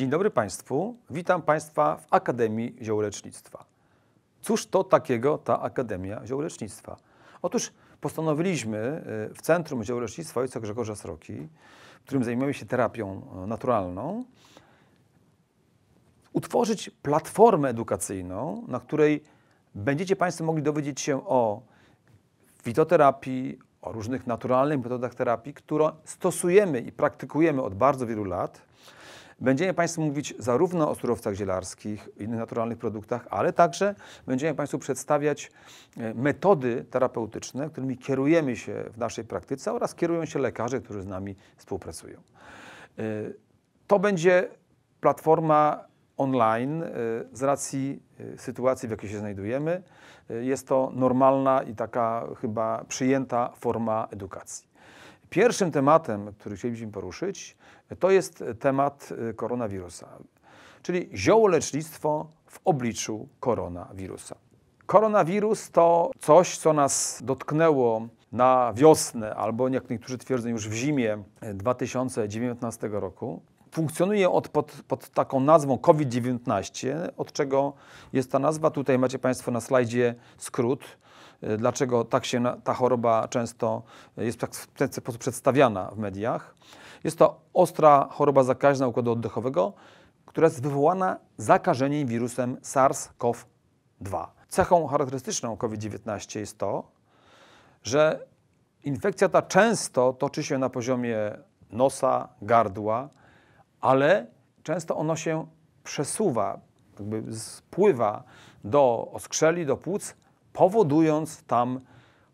Dzień dobry Państwu. Witam Państwa w Akademii Ziołolecznictwa. Cóż to takiego ta Akademia Ziołolecznictwa? Otóż postanowiliśmy y, w Centrum Ziołolecznictwa Ojca Grzegorza Sroki, w którym zajmujemy się terapią y, naturalną, utworzyć platformę edukacyjną, na której będziecie Państwo mogli dowiedzieć się o fitoterapii, o różnych naturalnych metodach terapii, które stosujemy i praktykujemy od bardzo wielu lat Będziemy Państwu mówić zarówno o surowcach zielarskich, innych naturalnych produktach, ale także będziemy Państwu przedstawiać e, metody terapeutyczne, którymi kierujemy się w naszej praktyce oraz kierują się lekarze, którzy z nami współpracują. E, to będzie platforma online e, z racji sytuacji, w jakiej się znajdujemy. Jest to normalna i taka chyba przyjęta forma edukacji. Pierwszym tematem, który chcielibyśmy poruszyć, to jest temat y, koronawirusa, czyli ziołolecznictwo w obliczu koronawirusa. Koronawirus to coś, co nas dotknęło na wiosnę, albo jak niektórzy twierdzą już w zimie 2019 y, roku. Funkcjonuje od, pod, pod taką nazwą COVID-19, od czego jest ta nazwa. Tutaj macie Państwo na slajdzie skrót y, dlaczego tak się ta choroba często jest tak w ten sposób przedstawiana w mediach. Jest to ostra choroba zakaźna układu oddechowego, która jest wywołana zakażeniem wirusem SARS-CoV-2. Cechą charakterystyczną COVID-19 jest to, że infekcja ta często toczy się na poziomie nosa, gardła, ale często ono się przesuwa, jakby spływa do oskrzeli, do płuc, powodując tam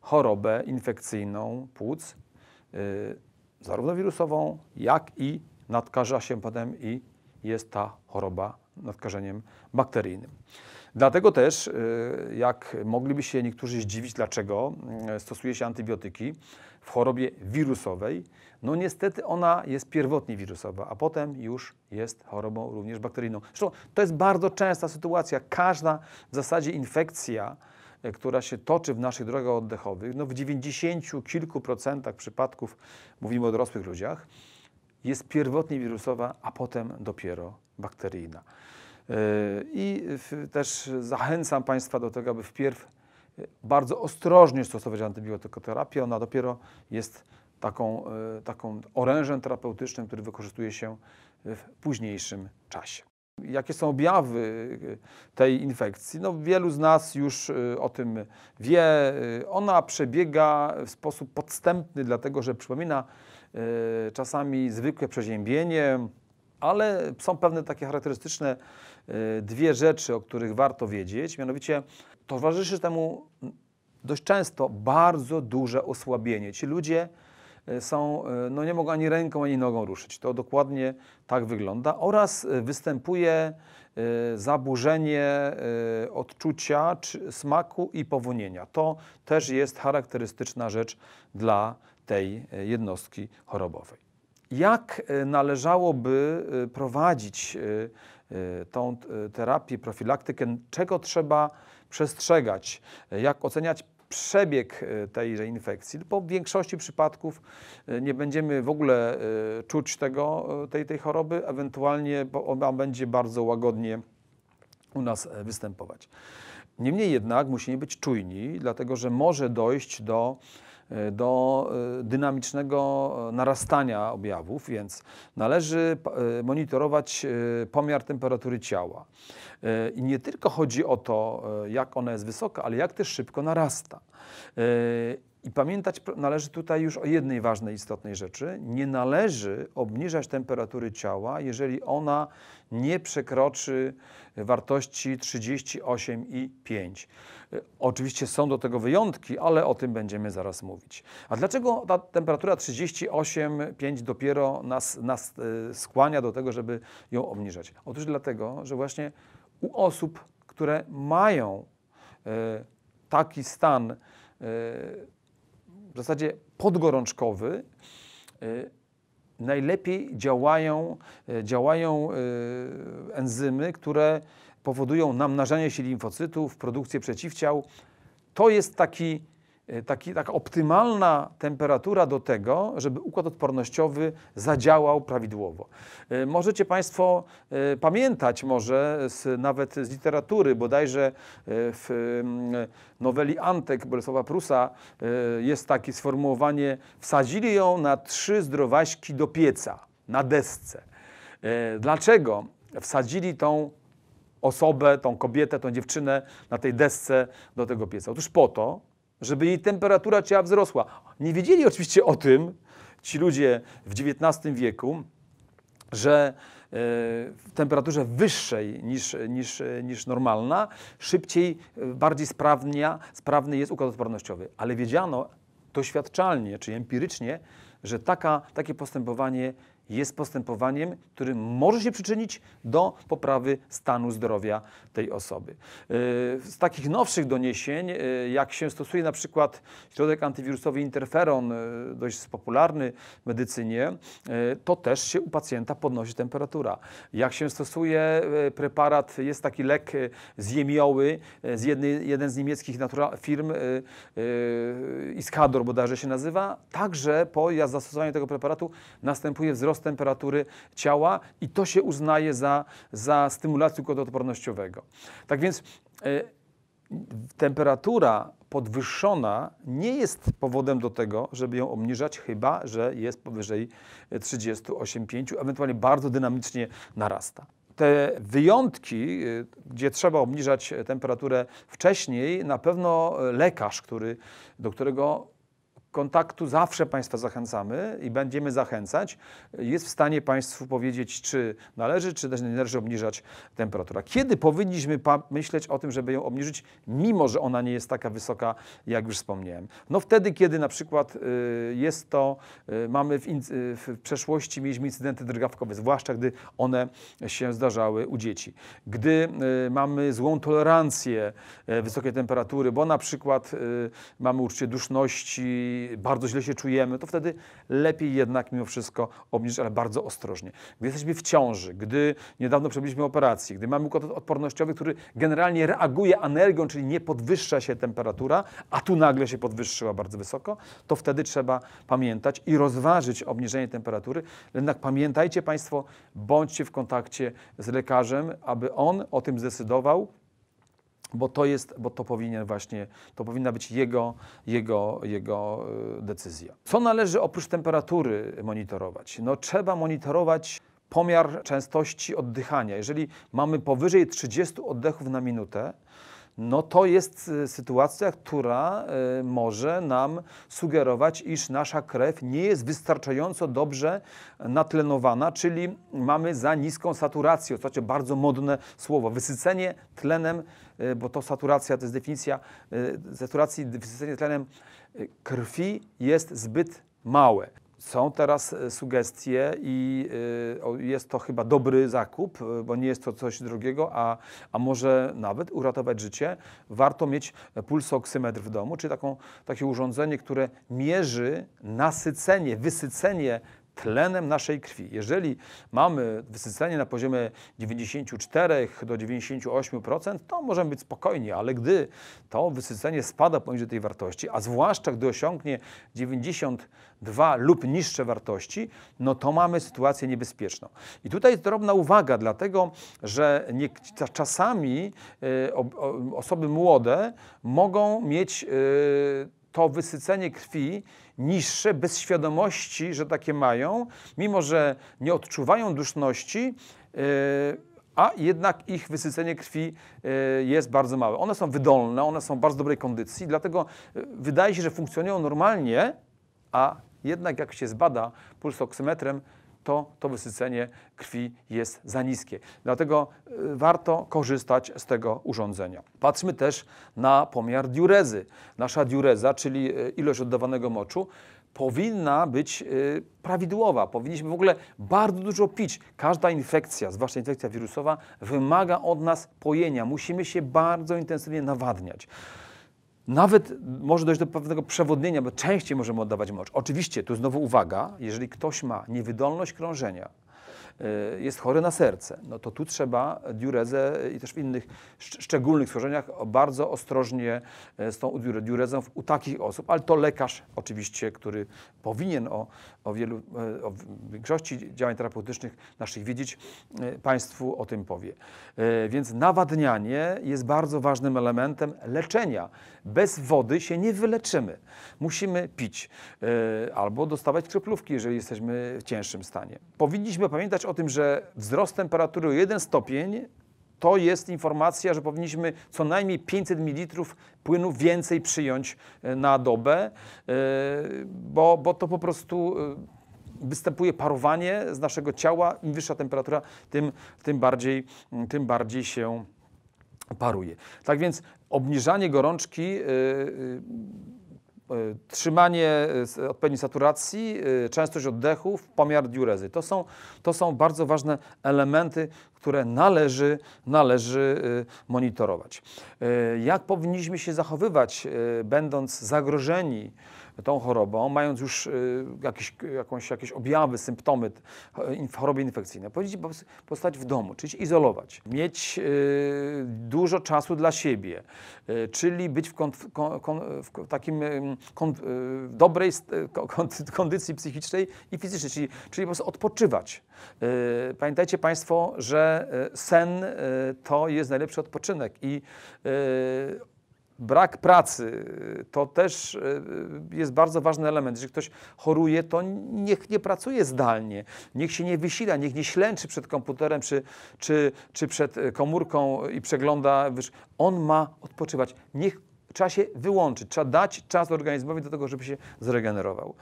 chorobę infekcyjną płuc, y, zarówno wirusową, jak i nadkaża się potem i jest ta choroba nadkażeniem bakteryjnym. Dlatego też, y, jak mogliby się niektórzy zdziwić, dlaczego y, stosuje się antybiotyki w chorobie wirusowej, no niestety ona jest pierwotnie wirusowa, a potem już jest chorobą również bakteryjną. Zresztą to jest bardzo częsta sytuacja. Każda w zasadzie infekcja, E, która się toczy w naszych drogach oddechowych, no w 90 kilku procentach przypadków, mówimy o dorosłych ludziach, jest pierwotnie wirusowa, a potem dopiero bakteryjna. E, I też zachęcam Państwa do tego, aby wpierw e, bardzo ostrożnie stosować antybiotykoterapię. Ona dopiero jest taką, taką orężem terapeutycznym, który wykorzystuje się w późniejszym czasie. Jakie są objawy e, tej infekcji? No, wielu z nas już e, o tym wie. E, ona przebiega w sposób podstępny, dlatego że przypomina czasami zwykłe przeziębienie, ale są pewne takie charakterystyczne dwie rzeczy, o których warto wiedzieć. Mianowicie towarzyszy temu dość często bardzo duże osłabienie. Ci ludzie E, są, e, no nie mogą ani ręką, ani nogą ruszyć. To dokładnie tak wygląda. Oraz e, występuje zaburzenie odczucia smaku i powonienia. To też jest charakterystyczna rzecz dla tej jednostki chorobowej. Jak należałoby prowadzić tą terapię, profilaktykę, czego trzeba przestrzegać, jak oceniać przebieg e, tejże infekcji. Bo w większości przypadków e, nie będziemy w ogóle e, czuć tego, tej, tej choroby, ewentualnie ona będzie bardzo łagodnie u nas występować. Niemniej jednak musimy być czujni, dlatego że może dojść do E, do e, dynamicznego e, narastania objawów, więc należy monitorować pomiar temperatury ciała. I nie tylko chodzi o to, jak ona jest wysoka, ale jak też szybko narasta. I pamiętać należy tutaj już o jednej ważnej, istotnej rzeczy. Nie należy obniżać temperatury ciała, jeżeli ona nie przekroczy wartości 38,5. E, oczywiście są do tego wyjątki, ale o tym będziemy zaraz mówić. A dlaczego ta temperatura 38,5 dopiero nas, nas e, skłania do tego, żeby ją obniżać? Otóż dlatego, że właśnie u osób, które mają e, taki stan, w zasadzie podgorączkowy, y, najlepiej działają, y, działają y, enzymy, które powodują namnażanie się limfocytów, produkcję przeciwciał. To jest taki E, taki, taka optymalna temperatura do tego, żeby układ odpornościowy zadziałał prawidłowo. E, możecie Państwo e, pamiętać może z, nawet z literatury, bodajże w mm, noweli Antek Bolesława Prusa jest takie sformułowanie wsadzili ją na trzy zdrowaśki do pieca, na desce. Dlaczego wsadzili tą osobę, tą kobietę, tą dziewczynę na tej desce do tego pieca? Otóż po to, żeby jej temperatura ciała wzrosła. Nie wiedzieli oczywiście o tym ci ludzie w XIX wieku, że e, w temperaturze wyższej niż, niż, niż normalna, szybciej, e, bardziej sprawnia, sprawny jest układ odpornościowy. Ale wiedziano doświadczalnie czy empirycznie, że taka, takie postępowanie jest postępowaniem, który może się przyczynić do poprawy stanu zdrowia tej osoby. Yy, z takich nowszych doniesień, yy, jak się stosuje na przykład środek antywirusowy interferon, yy, dość popularny w medycynie, to też się u pacjenta podnosi temperatura. Jak się stosuje preparat, jest taki lek z jemioły, z jednej, jeden z niemieckich firm, Iskador bodajże się nazywa, także po zastosowanie tego preparatu następuje wzrost wzrost temperatury ciała i to się uznaje za, za stymulację układu odpornościowego. Tak więc y, temperatura podwyższona nie jest powodem do tego, żeby ją obniżać, chyba że jest powyżej 38,5, e, ewentualnie bardzo dynamicznie narasta. Te wyjątki, e, gdzie trzeba obniżać temperaturę wcześniej, na pewno lekarz, który, do którego kontaktu zawsze Państwa zachęcamy i będziemy zachęcać. Jest w stanie Państwu powiedzieć, czy należy, czy też nie należy obniżać temperatura. Kiedy powinniśmy myśleć o tym, żeby ją obniżyć, mimo że ona nie jest taka wysoka, jak już wspomniałem? No wtedy, kiedy na przykład y, jest to, y, mamy w, y, w przeszłości mieliśmy incydenty drgawkowe, zwłaszcza gdy one się zdarzały u dzieci. Gdy mamy złą tolerancję e, wysokiej temperatury, bo na przykład mamy uczucie duszności, bardzo źle się czujemy, to wtedy lepiej jednak mimo wszystko obniżyć, ale bardzo ostrożnie. Gdy jesteśmy w ciąży, gdy niedawno przebyliśmy operację, gdy mamy układ odpornościowy, który generalnie reaguje energią, czyli nie podwyższa się temperatura, a tu nagle się podwyższyła bardzo wysoko, to wtedy trzeba pamiętać i rozważyć obniżenie temperatury. Jednak pamiętajcie Państwo, bądźcie w kontakcie z lekarzem, aby on o tym zdecydował bo to jest, bo to powinien właśnie, to powinna być jego, jego, jego y, decyzja. Co należy oprócz temperatury monitorować? No trzeba monitorować pomiar częstości oddychania. Jeżeli mamy powyżej 30 oddechów na minutę, no to jest y, sytuacja, która y, może nam sugerować, iż nasza krew nie jest wystarczająco dobrze y, natlenowana, czyli mamy za niską saturację. Oczywiście bardzo modne słowo. Wysycenie tlenem, bo to saturacja, to jest definicja saturacji, wysycenie tlenem krwi jest zbyt małe. Są teraz e, sugestie i e, jest to chyba dobry zakup, e, bo nie jest to coś drugiego, a, a może nawet uratować życie. Warto mieć pulsoksymetr w domu, czyli taką, takie urządzenie, które mierzy nasycenie, wysycenie tlenem naszej krwi. Jeżeli mamy wysycenie na poziomie 94 do 98%, to możemy być spokojni, ale gdy to wysycenie spada poniżej tej wartości, a zwłaszcza gdy osiągnie 92 lub niższe wartości, no to mamy sytuację niebezpieczną. I tutaj jest drobna uwaga, dlatego że nie, czasami y, e, o, o, osoby młode mogą mieć y, to wysycenie krwi niższe, bez świadomości, że takie mają, mimo że nie odczuwają duszności, e, a jednak ich wysycenie krwi e, jest bardzo małe. One są wydolne, one są w bardzo dobrej kondycji, dlatego e, wydaje się, że funkcjonują normalnie, a jednak jak się zbada pulsoksymetrem, to, to wysycenie krwi jest za niskie. Dlatego y, warto korzystać z tego urządzenia. Patrzmy też na pomiar diurezy. Nasza diureza, czyli y, ilość oddawanego moczu, powinna być y, prawidłowa. Powinniśmy w ogóle bardzo dużo pić. Każda infekcja, zwłaszcza infekcja wirusowa, wymaga od nas pojenia. Musimy się bardzo intensywnie nawadniać. Nawet może dojść do pewnego przewodnienia, bo częściej możemy oddawać mocz. Oczywiście, tu znowu uwaga, jeżeli ktoś ma niewydolność krążenia, Y, jest chory na serce, no to tu trzeba diurezę i też w innych szczególnych schorzeniach bardzo ostrożnie y, z tą diurezą u takich osób, ale to lekarz oczywiście, który powinien o, o wielu, y, o większości działań terapeutycznych naszych wiedzieć, Państwu o tym powie. Więc nawadnianie jest bardzo ważnym elementem leczenia. Bez wody się nie wyleczymy. Musimy pić albo dostawać kroplówki, jeżeli jesteśmy w cięższym stanie. Powinniśmy pamiętać o tym, że wzrost temperatury o 1 stopień to jest informacja, że powinniśmy co najmniej 500 ml płynu więcej przyjąć e, na dobę, e, bo, bo to po prostu e, występuje parowanie z naszego ciała. Im wyższa temperatura, tym, tym, bardziej, tym bardziej się paruje. Tak więc obniżanie gorączki Y, trzymanie y, odpowiedniej saturacji, y, częstość oddechów, pomiar diurezy. To są, to są bardzo ważne elementy, które należy, należy monitorować. Jak powinniśmy się zachowywać, będąc zagrożeni tą chorobą, mając już y, jakieś, jakąś, jakieś objawy, symptomy y, choroby infekcyjnej, powinniście postać w domu, czyli izolować, mieć y, dużo czasu dla siebie, czyli być w, kon, kon, w takim kon, w dobrej kondycji psychicznej i fizycznej, czyli, czyli po prostu odpoczywać. Pamiętajcie Państwo, że sen to jest najlepszy odpoczynek i brak pracy to też e, jest bardzo ważny element. Jeżeli ktoś choruje, to niech nie pracuje zdalnie, niech się nie wysila, niech nie ślęczy przed komputerem czy, czy, czy przed e, komórką i przegląda. On ma odpoczywać. Niech trzeba się wyłączyć, trzeba dać czas organizmowi do tego, żeby się zregenerował.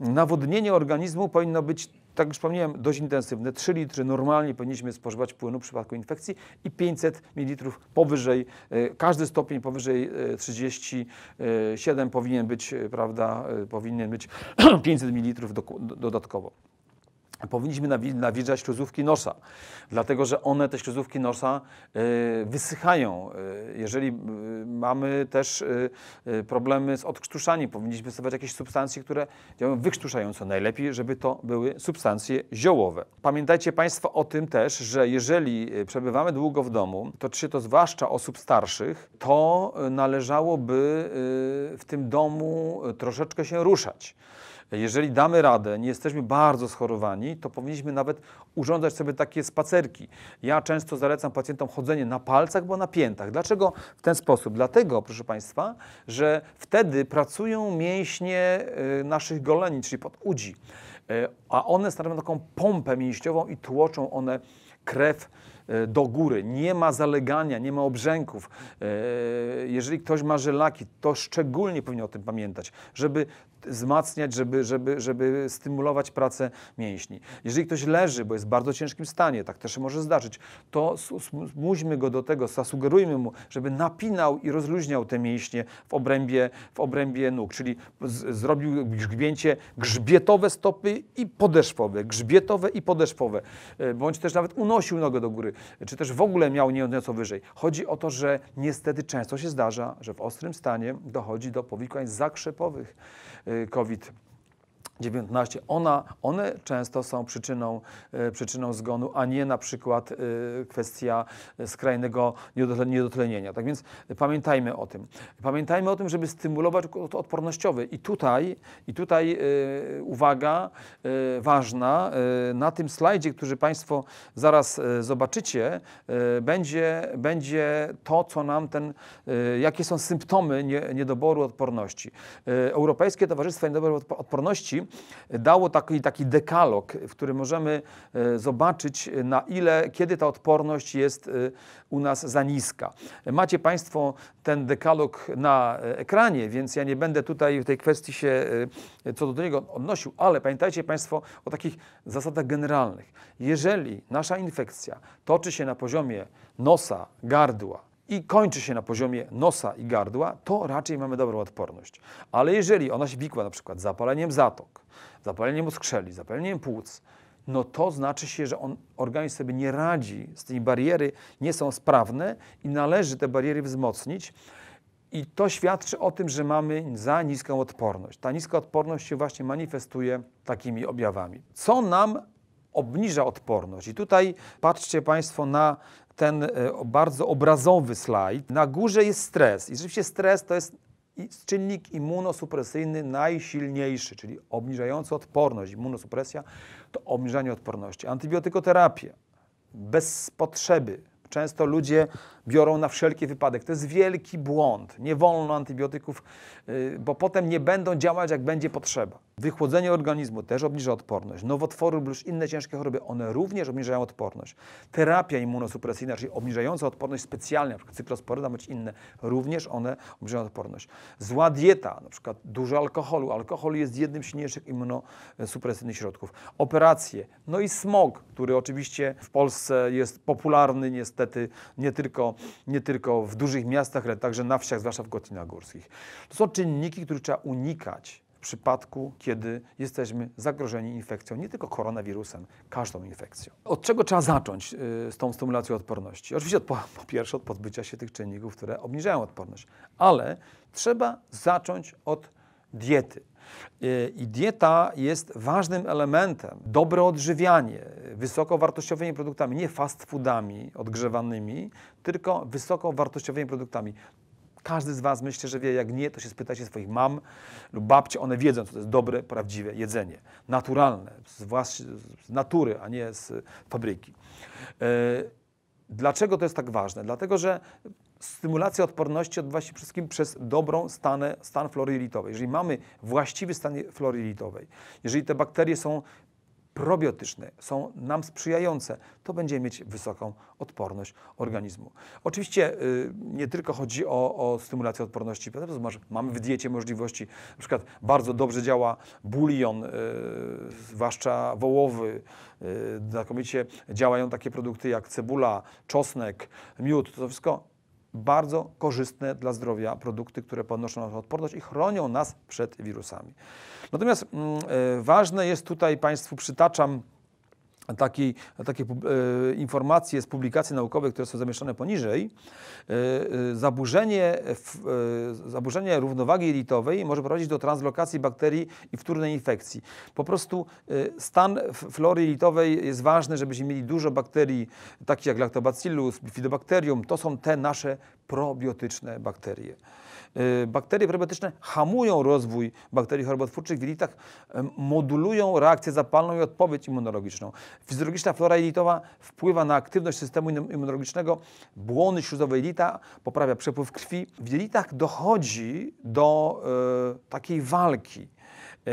Nawodnienie organizmu powinno być, tak już wspomniałem, dość intensywne. 3 litry normalnie powinniśmy spożywać płynu w przypadku infekcji i 500 ml powyżej, e, każdy stopień powyżej 37 e, powinien być, e, prawda, powinien być 500 ml dodatkowo powinniśmy nawilżać śluzówki nosa, dlatego że one, te śluzówki nosa y, wysychają. Y, jeżeli y, mamy też problemy z odkrztuszaniem, powinniśmy stosować jakieś substancje, które działają wykrztuszająco. Najlepiej, żeby to były substancje ziołowe. Pamiętajcie Państwo o tym też, że jeżeli przebywamy długo w domu, to czy to zwłaszcza osób starszych, to należałoby w tym domu troszeczkę się ruszać. Jeżeli damy radę, nie jesteśmy bardzo schorowani, to powinniśmy nawet urządzać sobie takie spacerki. Ja często zalecam pacjentom chodzenie na palcach bo na piętach. Dlaczego w ten sposób? Dlatego, proszę Państwa, że wtedy pracują mięśnie y, naszych goleni, czyli pod udzi, y, a one stanowią taką pompę mięśniową i tłoczą one krew E, do góry. Nie ma zalegania, nie ma obrzęków. E, jeżeli ktoś ma żelaki, to szczególnie powinien o tym pamiętać, żeby wzmacniać, żeby, żeby, żeby stymulować pracę mięśni. Jeżeli ktoś leży, bo jest w bardzo ciężkim stanie, tak też się może zdarzyć, to zmuśmy go do tego, zasugerujmy mu, żeby napinał i rozluźniał te mięśnie w obrębie, w obrębie nóg, czyli zrobił grzbięcie grzbietowe stopy i podeszwowe, grzbietowe i podeszwowe, e, bądź też nawet unosił nogę do góry czy też w ogóle miał nie nieco wyżej. Chodzi o to, że niestety często się zdarza, że w ostrym stanie dochodzi do powikłań zakrzepowych y, COVID. 19. Ona, one często są przyczyną, e, przyczyną zgonu, a nie na przykład e, kwestia e, skrajnego niedotlenienia. Tak więc pamiętajmy o tym. Pamiętajmy o tym, żeby stymulować układ odpornościowy. I tutaj, i tutaj uwaga ważna, na tym slajdzie, który Państwo zaraz zobaczycie, będzie, będzie to, co nam ten, jakie są symptomy niedoboru odporności. Europejskie Towarzystwo Niedoboru Odporności dało taki, taki dekalog, w którym możemy e, zobaczyć, e, na ile, kiedy ta odporność jest e, u nas za niska. Macie Państwo ten dekalog na ekranie, więc ja nie będę tutaj w tej kwestii się co do niego odnosił, ale pamiętajcie Państwo o takich zasadach generalnych. Jeżeli nasza infekcja toczy się na poziomie nosa, gardła, i kończy się na poziomie nosa i gardła, to raczej mamy dobrą odporność. Ale jeżeli ona się wikła na przykład zapaleniem zatok, zapaleniem skrzeli, zapaleniem płuc, no to znaczy się, że on, organizm sobie nie radzi, z tej bariery nie są sprawne i należy te bariery wzmocnić. I to świadczy o tym, że mamy za niską odporność. Ta niska odporność się właśnie manifestuje takimi objawami. Co nam obniża odporność? I tutaj patrzcie Państwo na ten e, bardzo obrazowy slajd. Na górze jest stres. I rzeczywiście stres to jest czynnik immunosupresyjny najsilniejszy, czyli obniżający odporność, immunosupresja to obniżanie odporności. Antybiotykoterapia bez potrzeby. Często ludzie biorą na wszelki wypadek. To jest wielki błąd. Nie wolno antybiotyków, y, bo potem nie będą działać, jak będzie potrzeba. Wychłodzenie organizmu też obniża odporność. Nowotwory lub inne ciężkie choroby, one również obniżają odporność. Terapia immunosupresyjna, czyli obniżająca odporność specjalnie, np. cyclosporyna bądź inne, również one obniżają odporność. Zła dieta, np. dużo alkoholu. Alkohol jest jednym z silniejszych immunosupresyjnych środków. Operacje, no i smog, który oczywiście w Polsce jest popularny niestety nie tylko nie tylko w dużych miastach, ale także na wsiach, zwłaszcza w kotlinach górskich. To są czynniki, których trzeba unikać w przypadku, kiedy jesteśmy zagrożeni infekcją, nie tylko koronawirusem, każdą infekcją. Od czego trzeba zacząć y, z tą stymulacją odporności? Oczywiście od, po, po pierwsze od pozbycia się tych czynników, które obniżają odporność, ale trzeba zacząć od diety. Y, I dieta jest ważnym elementem. Dobre odżywianie, wysokowartościowymi produktami, nie fast foodami odgrzewanymi, tylko wysokowartościowymi produktami. Każdy z Was myślę, że wie, jak nie, to się się swoich mam lub babci, one wiedzą, co to jest dobre, prawdziwe jedzenie. Naturalne, z, włas- z natury, a nie z fabryki. Y, dlaczego to jest tak ważne? Dlatego, że stymulacja odporności odbywa się przede wszystkim przez dobrą stanę, stan flory jelitowej. Jeżeli mamy właściwy stan flory jelitowej, jeżeli te bakterie są probiotyczne, są nam sprzyjające, to będziemy mieć wysoką odporność organizmu. Oczywiście y, nie tylko chodzi o, o stymulację odporności, masz, mamy w diecie możliwości, na przykład bardzo dobrze działa bulion, y, zwłaszcza wołowy, yy, znakomicie działają takie produkty jak cebula, czosnek, miód, to wszystko bardzo korzystne dla zdrowia produkty, które podnoszą naszą odporność i chronią nas przed wirusami. Natomiast mm, e, ważne jest tutaj, Państwu przytaczam Taki, takie e, informacje z publikacji naukowych, które są zamieszczone poniżej, e, e, zaburzenie, zaburzenie równowagi jelitowej może prowadzić do translokacji bakterii i wtórnej infekcji. Po prostu stan flory jelitowej jest ważny, żebyśmy mieli dużo bakterii, takich jak lactobacillus, bifidobakterium. To są te nasze probiotyczne bakterie. Y, bakterie probiotyczne hamują rozwój bakterii chorobotwórczych w jelitach, modulują reakcję zapalną i odpowiedź immunologiczną. Fizjologiczna flora jelitowa wpływa na aktywność systemu immunologicznego, błony śluzowe jelita, poprawia przepływ krwi. W jelitach dochodzi do y, takiej walki. E,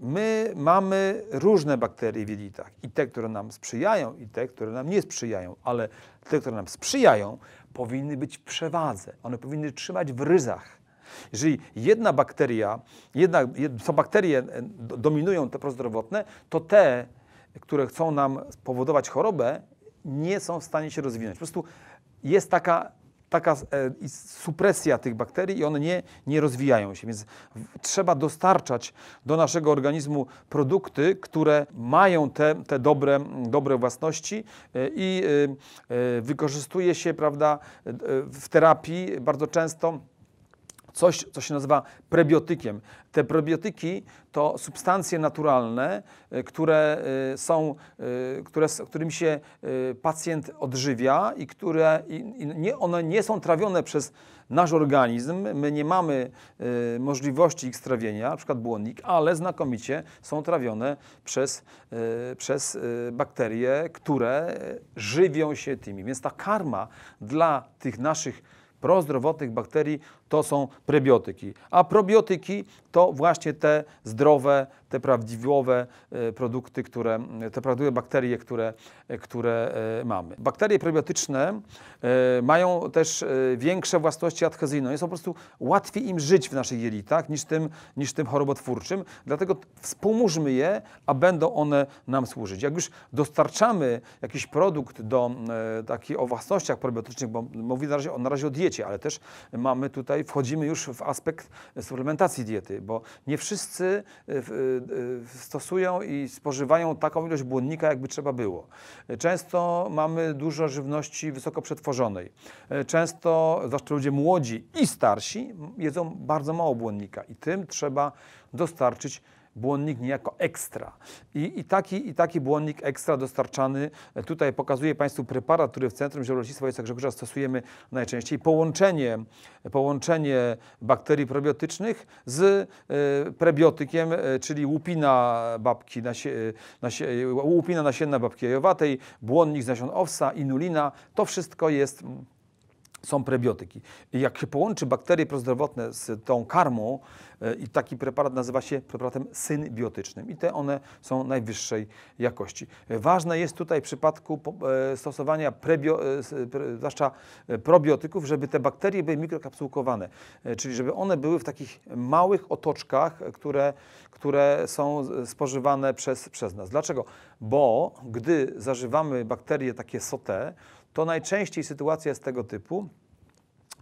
my mamy różne bakterie w jelitach i te, które nam sprzyjają i te, które nam nie sprzyjają, ale te, które nam sprzyjają, powinny być w przewadze. One powinny trzymać w ryzach. Jeżeli jedna bakteria, jedna, bakterie e, dominują te prozdrowotne, to te, które chcą nam spowodować chorobę, nie są w stanie się rozwinąć. Po prostu jest taka taka e, supresja tych bakterii i one nie, nie rozwijają się. Więc trzeba dostarczać do naszego organizmu produkty, które mają te, te dobre, dobre własności e, i y, y, wykorzystuje się prawda, e, w terapii bardzo często coś, co się nazywa prebiotykiem. Te prebiotyki to substancje naturalne, e, które e, są, e, które, którym się pacjent odżywia i które i nie, one nie są trawione przez nasz organizm. My nie mamy możliwości ich strawienia, na przykład błonnik, ale znakomicie są trawione przez, przez bakterie, które żywią się tymi. Więc ta karma dla tych naszych prozdrowotnych bakterii to są prebiotyki. A probiotyki to właśnie te zdrowe, te prawdziwowe e, produkty, które, e, te prawdziwe bakterie, które, e, które mamy. Bakterie prebiotyczne mają też większe własności adhezyjne. Jest po prostu łatwiej im żyć w naszych jelitach niż tym, niż tym chorobotwórczym. Dlatego wspomóżmy je, a będą one nam służyć. Jak już dostarczamy jakiś produkt do taki o własnościach prebiotycznych, bo mówię na razie, na razie o diecie, ale też mamy tutaj wchodzimy już w aspekt suplementacji diety, bo nie wszyscy e, e, stosują i spożywają taką ilość błonnika, jakby trzeba było. Często mamy dużo żywności wysoko przetworzonej. E, często, zwłaszcza ludzie młodzi i starsi, jedzą bardzo mało błonnika i tym trzeba dostarczyć błonnik niejako ekstra. I, i, taki, I taki błonnik ekstra dostarczany, e, tutaj pokazuję Państwu preparat, który w Centrum Zielolecznictwa Wojska Grzegorza stosujemy najczęściej. Połączenie, połączenie bakterii probiotycznych z y, prebiotykiem, y, czyli łupina babki, nasie, nasie, łupina nasienna babki jajowatej, błonnik z nasion owsa, inulina, to wszystko jest mm, są prebiotyki. I jak się połączy bakterie prozdrowotne z tą karmą e, i taki preparat nazywa się preparatem synbiotycznym i te one są najwyższej jakości. Ważne jest tutaj w przypadku e, stosowania prebio, e, zwłaszcza probiotyków, żeby te bakterie były mikrokapsułkowane, czyli żeby one były w takich małych otoczkach, które, które są spożywane przez, przez nas. Dlaczego? Bo gdy zażywamy bakterie takie sote, to najczęściej sytuacja jest tego typu,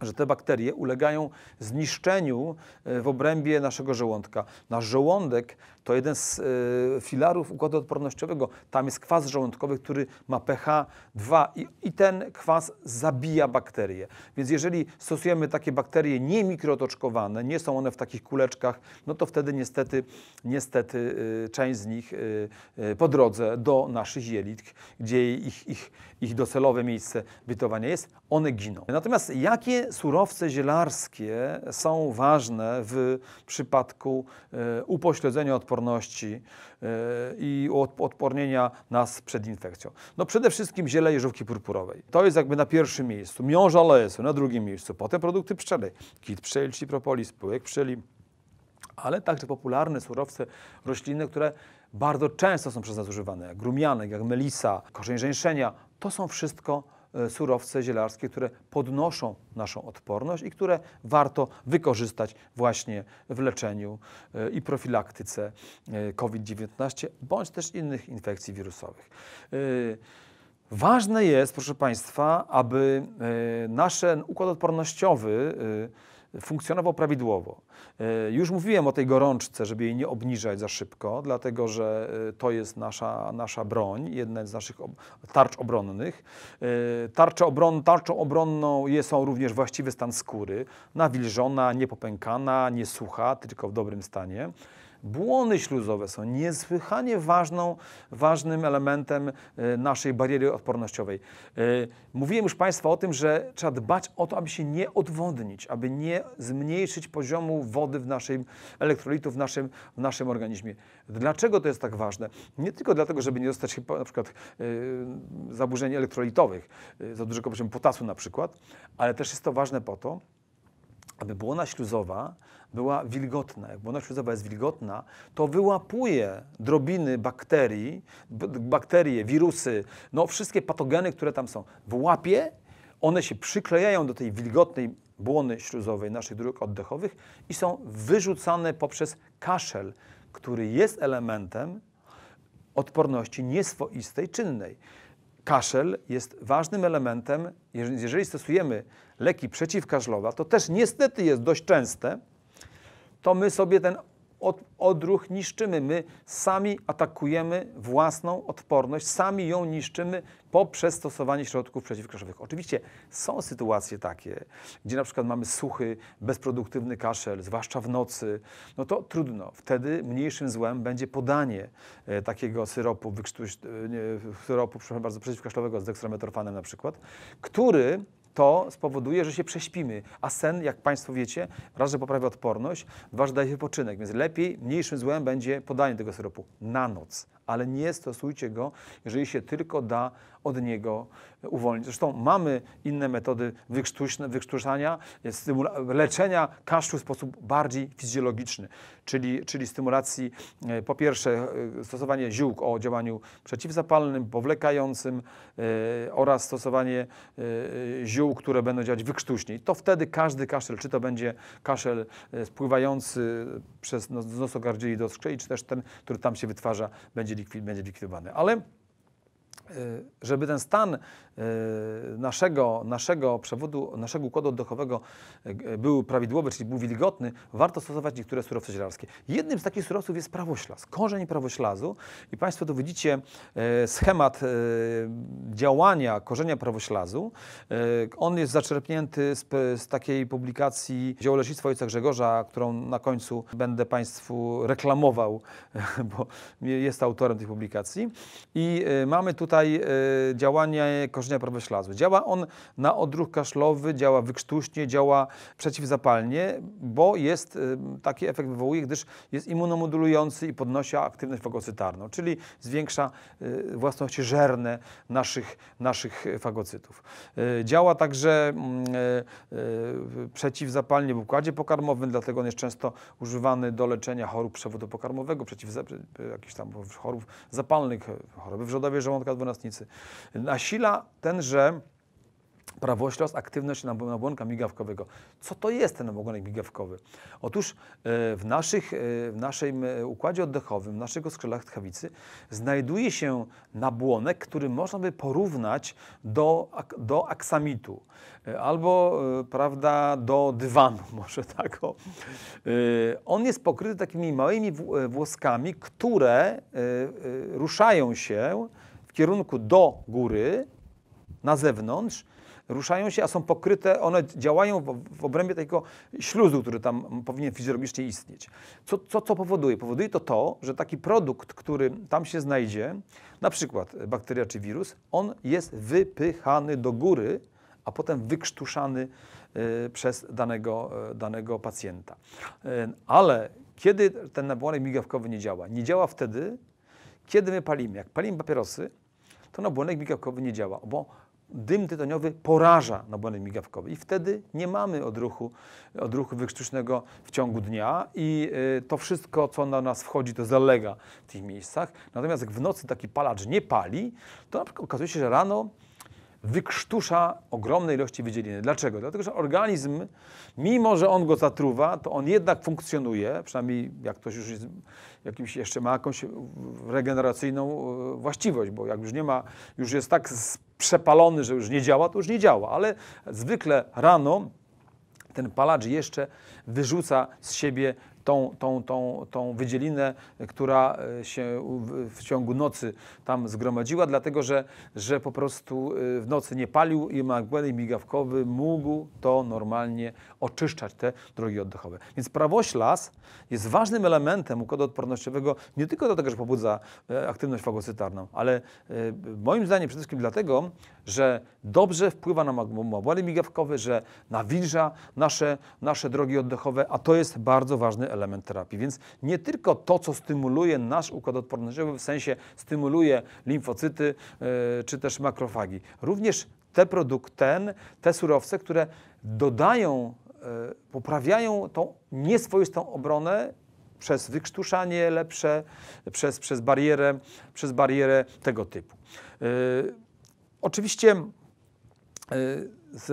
że te bakterie ulegają zniszczeniu e, w obrębie naszego żołądka. Nasz żołądek to jeden z e, filarów układu odpornościowego. Tam jest kwas żołądkowy, który ma pH 2 i, i ten kwas zabija bakterie. Więc jeżeli stosujemy takie bakterie nie mikrotoczkowane, nie są one w takich kuleczkach, no to wtedy niestety, niestety e, część z nich po drodze do naszych jelit, gdzie ich, ich, ich docelowe miejsce bytowania jest, one giną. Natomiast jakie surowce zielarskie są ważne w przypadku e, upośledzenia odporności e, i odpornienia nas przed infekcją. No przede wszystkim ziele jeżówki purpurowej. To jest jakby na pierwszym miejscu. Miąża jest na drugim miejscu. Potem produkty pszczele. Kit pszczelci, propolis, pyłek pszczeli. Ale także popularne surowce roślinne, które bardzo często są przez nas używane, jak rumianek, jak melisa, korzeń żeńszenia. To są wszystko E, surowce zielarskie, które podnoszą naszą odporność i które warto wykorzystać właśnie w leczeniu e, i profilaktyce e, COVID-19 bądź też innych infekcji wirusowych. Ważne jest, proszę Państwa, aby nasz układ odpornościowy funkcjonował prawidłowo. E, już mówiłem o tej gorączce, żeby jej nie obniżać za szybko, dlatego że e, to jest nasza, nasza broń, jedna z naszych tarcz obronnych. E, Tarcza obron, tarczą obronną są również właściwy stan skóry, nawilżona, niepopękana, nie sucha, tylko w dobrym stanie. Błony śluzowe są niesłychanie ważną, ważnym elementem e, naszej bariery odpornościowej. E, mówiłem już Państwu o tym, że trzeba dbać o to, aby się nie odwodnić, aby nie zmniejszyć poziomu wody w naszym elektrolitu, w naszym, w naszym organizmie. Dlaczego to jest tak ważne? Nie tylko dlatego, żeby nie dostać na przykład e, zaburzeń elektrolitowych, za dużo, poziom potasu na przykład, ale też jest to ważne po to, aby błona śluzowa była wilgotna. Jak błona śluzowa jest wilgotna, to wyłapuje drobiny bakterii, bakterie, wirusy, no wszystkie patogeny, które tam są. Wyłapie, one się przyklejają do tej wilgotnej błony śluzowej naszych dróg oddechowych i są wyrzucane poprzez kaszel, który jest elementem odporności nieswoistej, czynnej. Kaszel jest ważnym elementem, jeżeli stosujemy leki przeciwkaszlowe, to też niestety jest dość częste, to my sobie ten od, odruch niszczymy. My sami atakujemy własną odporność, sami ją niszczymy poprzez stosowanie środków przeciwkaszowych. Oczywiście są sytuacje takie, gdzie na przykład mamy suchy, bezproduktywny kaszel, zwłaszcza w nocy, no to trudno. Wtedy mniejszym złem będzie podanie e, takiego syropu, wykrztu, e, syropu przepraszam bardzo, przeciwkaszlowego z dekstrametorfanem na przykład, który to spowoduje, że się prześpimy. A sen, jak Państwo wiecie, raz, że poprawia odporność, dwa, że daje wypoczynek. Więc lepiej, mniejszym złem będzie podanie tego syropu na noc, ale nie stosujcie go, jeżeli się tylko da od niego uwolnić. Zresztą mamy inne metody wykrztuszania, leczenia kaszlu w sposób bardziej fizjologiczny, czyli, czyli stymulacji e, po pierwsze e, stosowanie ziółk o działaniu przeciwzapalnym, powlekającym e, oraz stosowanie ziół, które będą działać wykrztuśnie. To wtedy każdy kaszel, czy to będzie kaszel spływający przez z nosogardzieli do skrzeli, czy też ten, który tam się wytwarza, będzie مەجدی مەجدی کتێبانێ ئەڵێم Y, żeby ten stan y, naszego, naszego przewodu, naszego układu oddechowego y, był prawidłowy, czyli był wilgotny, warto stosować niektóre surowce zielarskie. Jednym z takich surowców jest prawoślaz, korzeń prawoślazu i Państwo tu widzicie schemat działania korzenia prawoślazu. On jest zaczerpnięty z, z takiej publikacji Leśnictwa Ojca Grzegorza, którą na końcu będę Państwu reklamował, bo jest autorem tej publikacji i mamy tutaj tutaj e, działanie korzenia prawej ślazu. Działa on na odruch kaszlowy, działa wykrztuśnie, działa przeciwzapalnie, bo jest e, taki efekt wywołuje, gdyż jest immunomodulujący i podnosi aktywność fagocytarną, czyli zwiększa e, własności żerne naszych, naszych fagocytów. Działa także mm, przeciwzapalnie w układzie pokarmowym, dlatego on jest często używany do leczenia chorób przewodu pokarmowego, przeciw, jakichś tam chorób zapalnych, choroby wrzodowej żołądka dwunastnicy. Nasila tenże prawoślos aktywność nabłonka migawkowego. Co to jest ten nabłonek migawkowy? Otóż e, w, naszych, e, w naszym e, układzie oddechowym, w naszych skrzydłach tchawicy znajduje się nabłonek, który można by porównać do, do aksamitu albo prawda, do dywanu, może tak. O. On jest pokryty takimi małymi włoskami, które ruszają się w kierunku do góry, na zewnątrz, ruszają się, a są pokryte, one działają w, obrębie tego śluzu, który tam powinien fizjologicznie istnieć. Co, co, co powoduje? Powoduje to to, że taki produkt, który tam się znajdzie, na przykład bakteria czy wirus, on jest wypychany do góry, a potem wykrztuszany e, przez danego, e, danego pacjenta. E, ale kiedy ten nawałek migawkowy nie działa? Nie działa wtedy, kiedy my palimy. Jak palimy papierosy, to na błonek migawkowy nie działa, bo dym tytoniowy poraża na błonek migawkowy i wtedy nie mamy odruchu, odruchu wykrztusznego w ciągu dnia i y, to wszystko, co na nas wchodzi, to zalega w tych miejscach. Natomiast jak w nocy taki palacz nie pali, to na przykład okazuje się, że rano wykrztusza ogromne ilości wydzieliny. Dlaczego? Dlatego, że organizm, mimo że on go zatruwa, to on jednak funkcjonuje, przynajmniej jak ktoś już jest, jakimś jeszcze ma jakąś regeneracyjną e, właściwość, bo jak już nie ma, już jest tak przepalony, że już nie działa, to już nie działa, ale zwykle rano ten palacz jeszcze wyrzuca z siebie tą, tą, tą, tą wydzielinę, która e, się w ciągu nocy tam zgromadziła, dlatego że, że po prostu e, w nocy nie palił i McBurney migawkowy mógł to normalnie oczyszczać, te drogi oddechowe. Więc prawoślas jest ważnym elementem układu odpornościowego nie tylko dlatego, że pobudza e, aktywność fagocytarną, ale moim zdaniem przede wszystkim dlatego, że dobrze wpływa na McBurney migawkowe, że nawilża nasze, nasze drogi oddechowe, a to jest bardzo ważny element terapii. Więc nie tylko to, co stymuluje nasz układ odpornościowy, w sensie stymuluje limfocyty e, czy też makrofagi, również te produkt, ten, te surowce, które dodają, e, poprawiają tą nieswoistą obronę przez wykrztuszanie lepsze, przez, przez, barierę, przez barierę tego typu. E, oczywiście Y, z,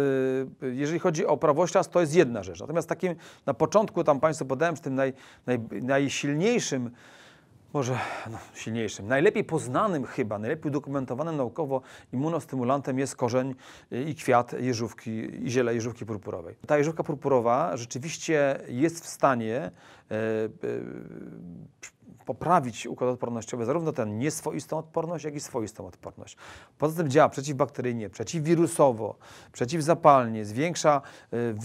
y, jeżeli chodzi o prawościas, to jest jedna rzecz. Natomiast takim na początku tam Państwu podałem, w tym naj, naj, najsilniejszym może no, silniejszym, najlepiej poznanym chyba, najlepiej udokumentowanym naukowo immunostymulantem jest korzeń y, i kwiat jeżówki i ziele jeżówki purpurowej. Ta jeżówka purpurowa rzeczywiście jest w stanie e, e, poprawić układ odpornościowy, zarówno tę nieswoistą odporność, jak i swoistą odporność. Poza tym działa przeciwbakteryjnie, przeciwwirusowo, przeciwzapalnie, zwiększa e, w,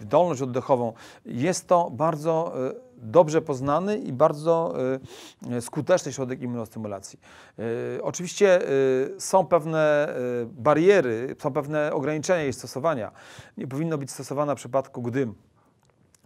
w, dolność oddechową. Jest to bardzo y, dobrze poznany i bardzo y, skuteczny środek immunostymulacji. Y, oczywiście y, są pewne bariery, są pewne ograniczenia jej stosowania. Nie powinno być stosowana w przypadku, gdy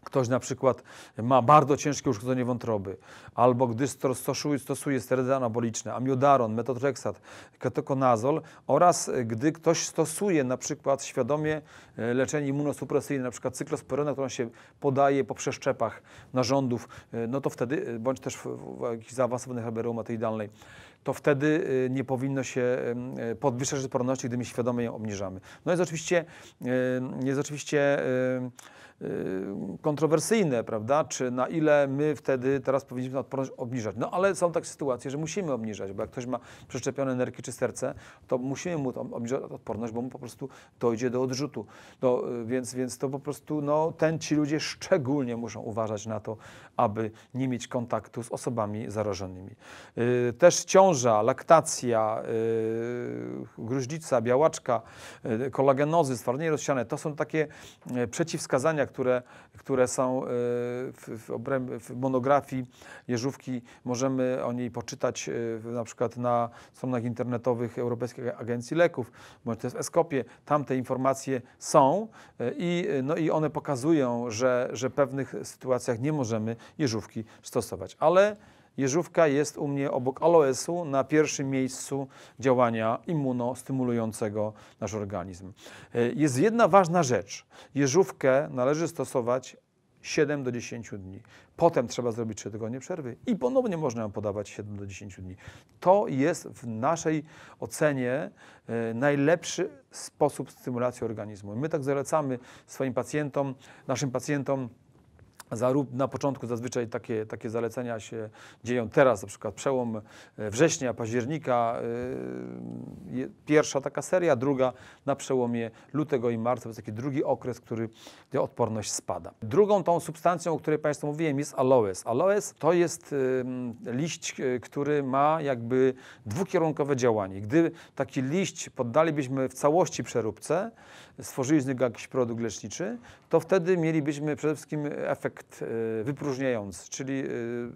Ktoś na przykład ma bardzo ciężkie uszkodzenie wątroby, albo gdy stosuje, stosuje sterydy anaboliczne, amiodaron, metotreksat, ketokonazol oraz gdy ktoś stosuje na przykład świadomie e, leczenie immunosupresyjne, na przykład cyklosporyna, która się podaje po przeszczepach narządów, e, no to wtedy, e, bądź też w jakichś zaawansowanych herby reumatoidalnej, to wtedy nie powinno się podwyższać odporności, gdy my świadomie ją obniżamy. No jest oczywiście, jest oczywiście Y, kontrowersyjne, prawda? Czy na ile my wtedy teraz powinniśmy odporność obniżać? No ale są takie sytuacje, że musimy obniżać, bo jak ktoś ma przeszczepione nerki czy serce, to musimy mu obniżać odporność, bo mu po prostu dojdzie do odrzutu. No, y, więc, więc to po prostu, no, ten, ci ludzie szczególnie muszą uważać na to, aby nie mieć kontaktu z osobami zarażonymi. Yy, też ciąża, laktacja, yy, gruźlica, białaczka, yy, kolagenozy, stwardnienie rozsiane, to są takie y, przeciwwskazania, które, które są e, w, w, w monografii Jeżówki, możemy o niej poczytać e, na przykład na stronach internetowych Europejskiej Agencji Leków, bądź też w Eskopie. Tam te informacje są e, i, no i one pokazują, że, że w pewnych sytuacjach nie możemy Jeżówki stosować. Ale Jeżówka jest u mnie obok aloesu na pierwszym miejscu działania immunostymulującego nasz organizm. E, jest jedna ważna rzecz. Jeżówkę należy stosować 7 do 10 dni. Potem trzeba zrobić 3 tygodnie przerwy i ponownie można ją podawać 7 do 10 dni. To jest w naszej ocenie e, najlepszy sposób stymulacji organizmu. My tak zalecamy swoim pacjentom, naszym pacjentom Zarób na początku zazwyczaj takie, takie zalecenia się dzieją teraz, na przykład przełom e, września, października, yy, pierwsza taka seria, druga na przełomie lutego i marca, to jest taki drugi okres, który gdy odporność spada. Drugą tą substancją, o której Państwu mówiłem jest aloes. Aloes to jest yy, liść, yy, który ma jakby dwukierunkowe działanie. Gdy taki liść poddalibyśmy w całości przeróbce, stworzyli z niego jakiś produkt leczniczy, to wtedy mielibyśmy przede wszystkim efekt e, wypróżniający, czyli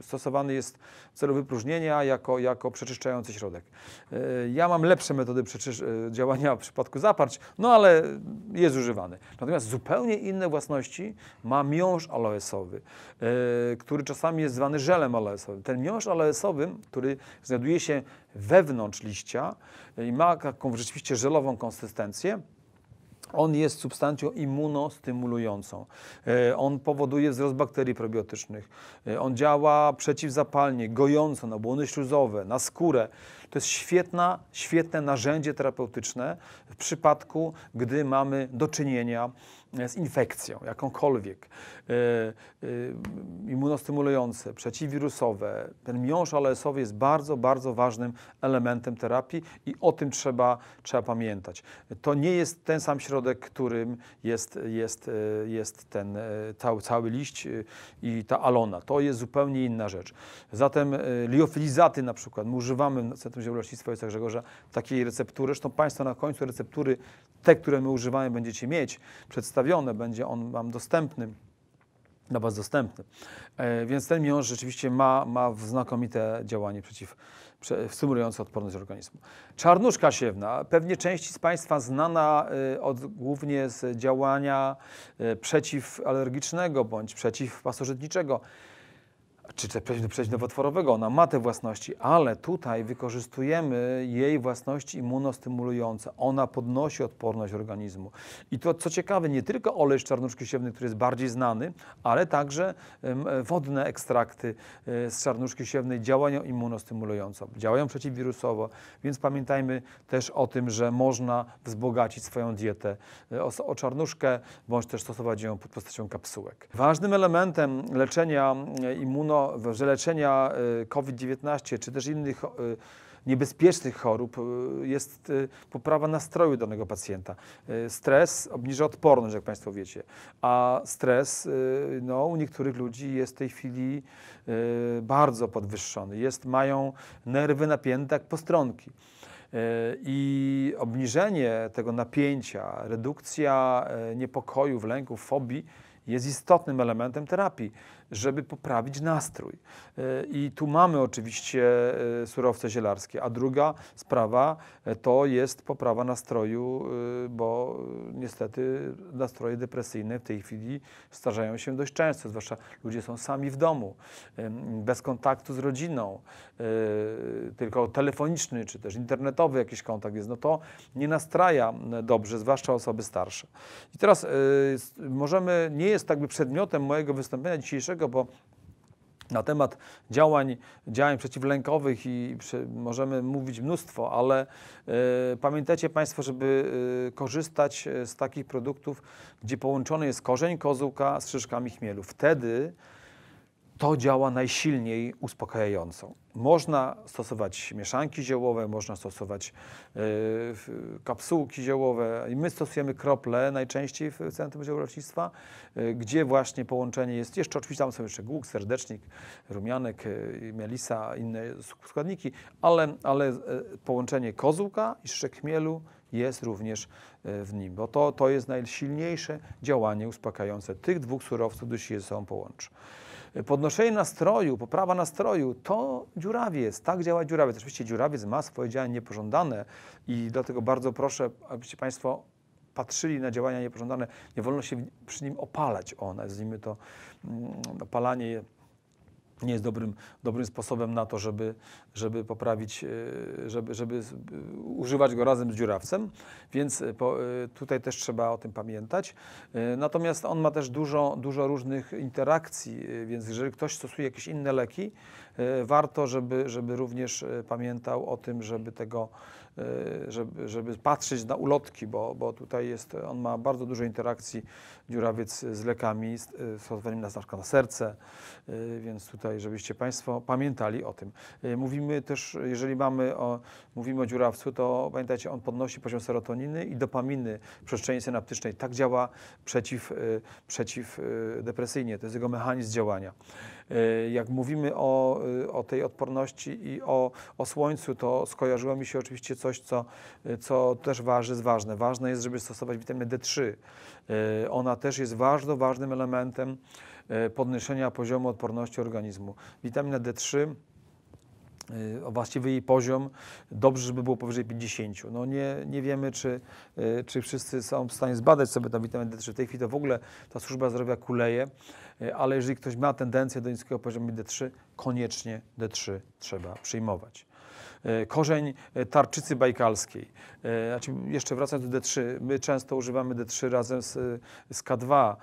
e, stosowany jest w celu wypróżnienia jako, jako przeczyszczający środek. E, ja mam lepsze metody działania w przypadku zaparć, no ale jest używany. Natomiast zupełnie inne własności ma miąższ aloesowy, który czasami jest zwany żelem aloesowym. Ten miąższ aloesowy, który znajduje się wewnątrz liścia i ma taką rzeczywiście żelową konsystencję, on jest substancją immunostymulującą. E, on powoduje wzrost bakterii probiotycznych. E, on działa przeciwzapalnie, gojąco na błony śluzowe, na skórę. To jest świetna, świetne narzędzie terapeutyczne w przypadku, gdy mamy do czynienia z infekcją, jakąkolwiek, e, e, immunostymulujące, przeciwwirusowe. Ten miąższ ALS-owy jest bardzo, bardzo ważnym elementem terapii i o tym trzeba, trzeba pamiętać. To nie jest ten sam środek, którym jest, jest, e, jest ten cały, cały liść i ta alona. To jest zupełnie inna rzecz. Zatem liofilizaty na przykład, my używamy w Centrum Zielolecznictwa Ojca Grzegorza takiej receptury, zresztą Państwo na końcu receptury te, które my używamy, będziecie mieć przedstawione, będzie on Wam dostępny, dla Was dostępny. E, więc ten miąższ rzeczywiście ma, ma znakomite działanie przeciw stymulujące odporność organizmu. Czarnuszka siewna, pewnie części z Państwa znana e, od, głównie z działania e, przeciwalergicznego bądź przeciwpasożytniczego czy przejść nowotworowego. Ona ma te własności, ale tutaj wykorzystujemy jej własności immunostymulujące. Ona podnosi odporność organizmu. I to, co ciekawe, nie tylko olej z czarnuszki siewny, który jest bardziej znany, ale także wodne ekstrakty e, z czarnuszki siewnej działają immunostymulująco, działają przeciwwirusowo, więc pamiętajmy też o tym, że można wzbogacić swoją dietę e, o, o czarnuszkę, bądź też stosować ją pod postacią kapsułek. Ważnym elementem leczenia e, immuno przyjęto że leczenia y, COVID-19 czy też innych y, niebezpiecznych chorób y, jest poprawa nastroju danego pacjenta. Stres obniża odporność, jak Państwo wiecie, a stres no, u niektórych ludzi jest w tej chwili bardzo podwyższony. Jest, mają nerwy napięte jak postronki. I obniżenie tego napięcia, redukcja niepokoju, lęków, fobii jest istotnym elementem terapii żeby poprawić nastrój. E, I tu mamy oczywiście e, surowce zielarskie, a druga sprawa e, to jest poprawa nastroju, bo niestety nastroje depresyjne w tej chwili starzają się dość często, zwłaszcza ludzie są sami w domu, bez kontaktu z rodziną, tylko telefoniczny czy też internetowy jakiś kontakt jest, no to nie nastraja dobrze, zwłaszcza osoby starsze. I teraz możemy, nie jest jakby przedmiotem mojego wystąpienia dzisiejszego, Dlaczego? Bo na temat działań, działań przeciwlękowych i możemy mówić mnóstwo, ale y, e, pamiętajcie Państwo, żeby y, korzystać e, z takich produktów, gdzie połączony jest korzeń kozuka z szyszkami chmielu. Wtedy to działa najsilniej uspokajająco. Można stosować mieszanki ziołowe, można stosować e, kapsułki ziołowe i my stosujemy krople najczęściej w Centrum Ziołolecznictwa, e, gdzie właśnie połączenie jest jeszcze, oczywiście tam są jeszcze głuk, serdecznik, rumianek, e, mielisa, inne składniki, ale, ale połączenie kozłka i szyszek chmielu jest również w nim, bo to, to jest najsilniejsze działanie uspokajające tych dwóch surowców, gdy się ze sobą połączy. Podnoszenie nastroju, poprawa nastroju to dziurawiec, tak działa dziurawiec. Oczywiście dziurawiec ma swoje działania niepożądane i dlatego bardzo proszę, abyście Państwo patrzyli na działania niepożądane. Nie wolno się przy nim opalać, o, nazwijmy to mm, opalanie nie jest dobrym, dobrym sposobem na to, żeby, żeby poprawić, e, żeby, żeby e, używać go razem z dziurawcem, więc e, po, tutaj też trzeba o tym pamiętać. Natomiast on ma też dużo, dużo różnych interakcji, więc jeżeli ktoś stosuje jakieś inne leki, warto, żeby, żeby również pamiętał o tym, żeby tego E, żeby, żeby patrzeć na ulotki, bo, bo tutaj jest, on ma bardzo dużo interakcji, dziurawiec z lekami, z e, na, na na serce, e, więc tutaj, żebyście Państwo pamiętali o tym. Mówimy też, jeżeli mamy o, mówimy o dziurawcu, to pamiętajcie, on podnosi poziom serotoniny i dopaminy w przestrzeni synaptycznej. Tak działa przeciw, przeciw depresyjnie, to jest jego mechanizm działania. E, jak mówimy o, e, o tej odporności i o, o słońcu, to skojarzyło mi się oczywiście coś, co, e, co też waży, jest ważne. Ważne jest, żeby stosować witaminę D3. Ona też jest bardzo ważnym elementem podnoszenia poziomu odporności organizmu. Witamina D3 właściwy jej poziom, dobrze, żeby było powyżej 50. No nie, nie wiemy, czy, czy wszyscy są w stanie zbadać sobie tę witaminę D3. W tej chwili to w ogóle ta służba zdrowia kuleje. E, ale jeżeli ktoś ma tendencję do niskiego poziomu D3, koniecznie D3 trzeba przyjmować. E, korzeń e, tarczycy bajkalskiej. Znaczy, jeszcze wracając do D3, my często używamy D3 razem z, z K2,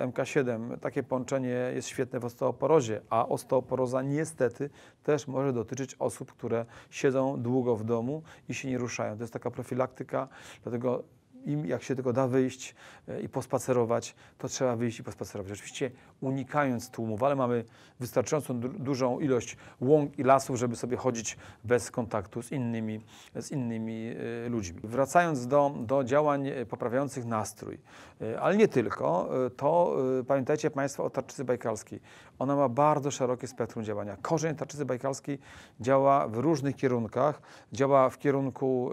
MK7. Takie połączenie jest świetne w osteoporozie, a osteoporoza niestety też może dotyczyć osób, które siedzą długo w domu i się nie ruszają. To jest taka profilaktyka, dlatego im jak się tylko da wyjść e, i pospacerować, to trzeba wyjść i pospacerować. Oczywiście unikając tłumów, ale mamy wystarczającą dużą ilość łąk i lasów, żeby sobie chodzić bez kontaktu z innymi, z innymi e, ludźmi. Wracając do, do działań e, poprawiających nastrój, ale nie tylko, to pamiętajcie Państwo o tarczycy bajkalskiej. Ona ma bardzo szerokie spektrum działania. Korzeń tarczycy bajkalskiej działa w różnych kierunkach. Działa w kierunku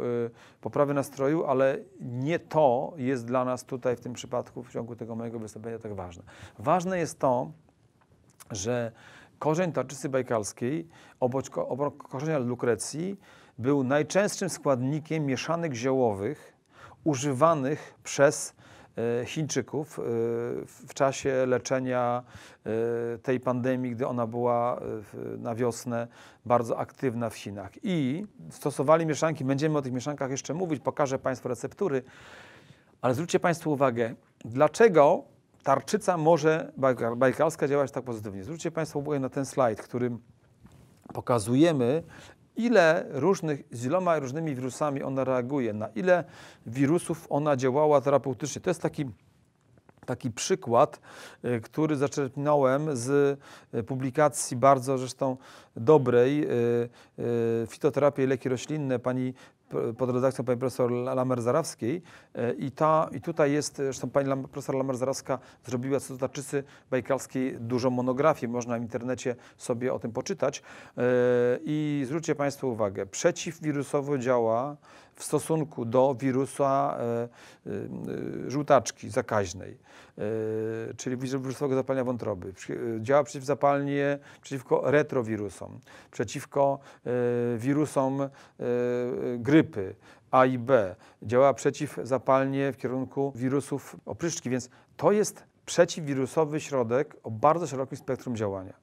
poprawy nastroju, ale nie to jest dla nas tutaj w tym przypadku w ciągu tego mojego wystąpienia tak ważne. Ważne jest to, że korzeń tarczycy bajkalskiej obok, obok korzenia lukrecji był najczęstszym składnikiem mieszanek ziołowych używanych przez E, Chińczyków e, w czasie leczenia e, tej pandemii, gdy ona była na wiosnę bardzo aktywna w Chinach. I stosowali mieszanki, będziemy o tych mieszankach jeszcze mówić, pokażę Państwu receptury, ale zwróćcie Państwo uwagę, dlaczego tarczyca może bajkalska działać tak pozytywnie. Zwróćcie Państwo uwagę na ten slajd, którym pokazujemy ile różnych, z iloma różnymi wirusami ona reaguje, na ile wirusów ona działała terapeutycznie. To jest taki taki przykład, y, który zaczerpnąłem z y, publikacji bardzo zresztą dobrej y, fitoterapii leki roślinne pani pod redakcją pani profesor Lamer-Zarawskiej e, i, ta, i tutaj jest, zresztą pani profesor Lamer-Zarawska zrobiła co do tarczycy bajkalskiej dużą monografię, można w internecie sobie o tym poczytać e, i zwróćcie państwo uwagę, przeciwwirusowo działa w stosunku do wirusa e, e, żółtaczki zakaźnej, e, czyli wirusowego zapalenia wątroby. Działa przeciwzapalnie przeciwko retrowirusom, przeciwko wirusom grypy, a i B. Działa przeciwzapalnie w kierunku wirusów opryszczki, więc to jest przeciwwirusowy środek o bardzo szerokim spektrum działania.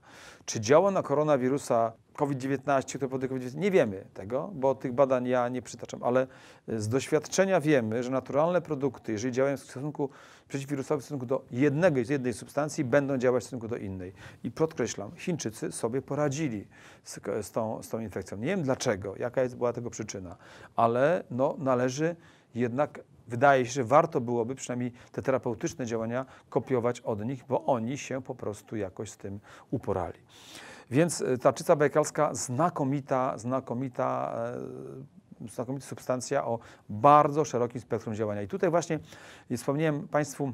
Czy działa na koronawirusa COVID-19, które powoduje COVID-19, nie wiemy tego, bo tych badań ja nie przytaczam, ale e, z doświadczenia wiemy, że naturalne produkty, jeżeli działają w stosunku przeciwwirusowym w stosunku do jednego, jednej substancji, będą działać w stosunku do innej. I podkreślam, Chińczycy sobie poradzili z, z, tą, z tą infekcją. Nie wiem dlaczego, jaka jest, była tego przyczyna, ale no, należy jednak wydaje się, że warto byłoby przynajmniej te terapeutyczne działania kopiować od nich, bo oni się po prostu jakoś z tym uporali. Więc e, ta czyca bajkalska znakomita, znakomita e, znakomita substancja o bardzo szerokim spektrum działania. I tutaj właśnie wspomniałem Państwu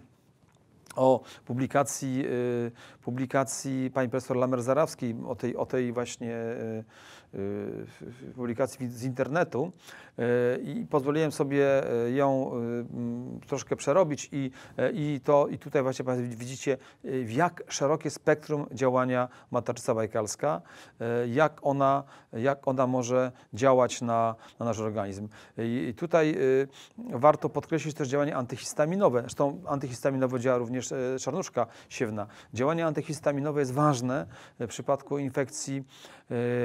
o publikacji, e, publikacji pani profesor Lamer-Zarawskiej, o tej, o tej właśnie publikacji z internetu e, i pozwoliłem sobie e, ją e, troszkę przerobić i, i to i tutaj właśnie Państwo widzicie, w jak szerokie spektrum działania matarczyca bajkalska, jak ona, jak ona może działać na, na nasz organizm. I tutaj warto podkreślić też działanie antyhistaminowe. Zresztą antyhistaminowe działa również czarnuszka siewna. Działanie antyhistaminowe jest ważne w przypadku infekcji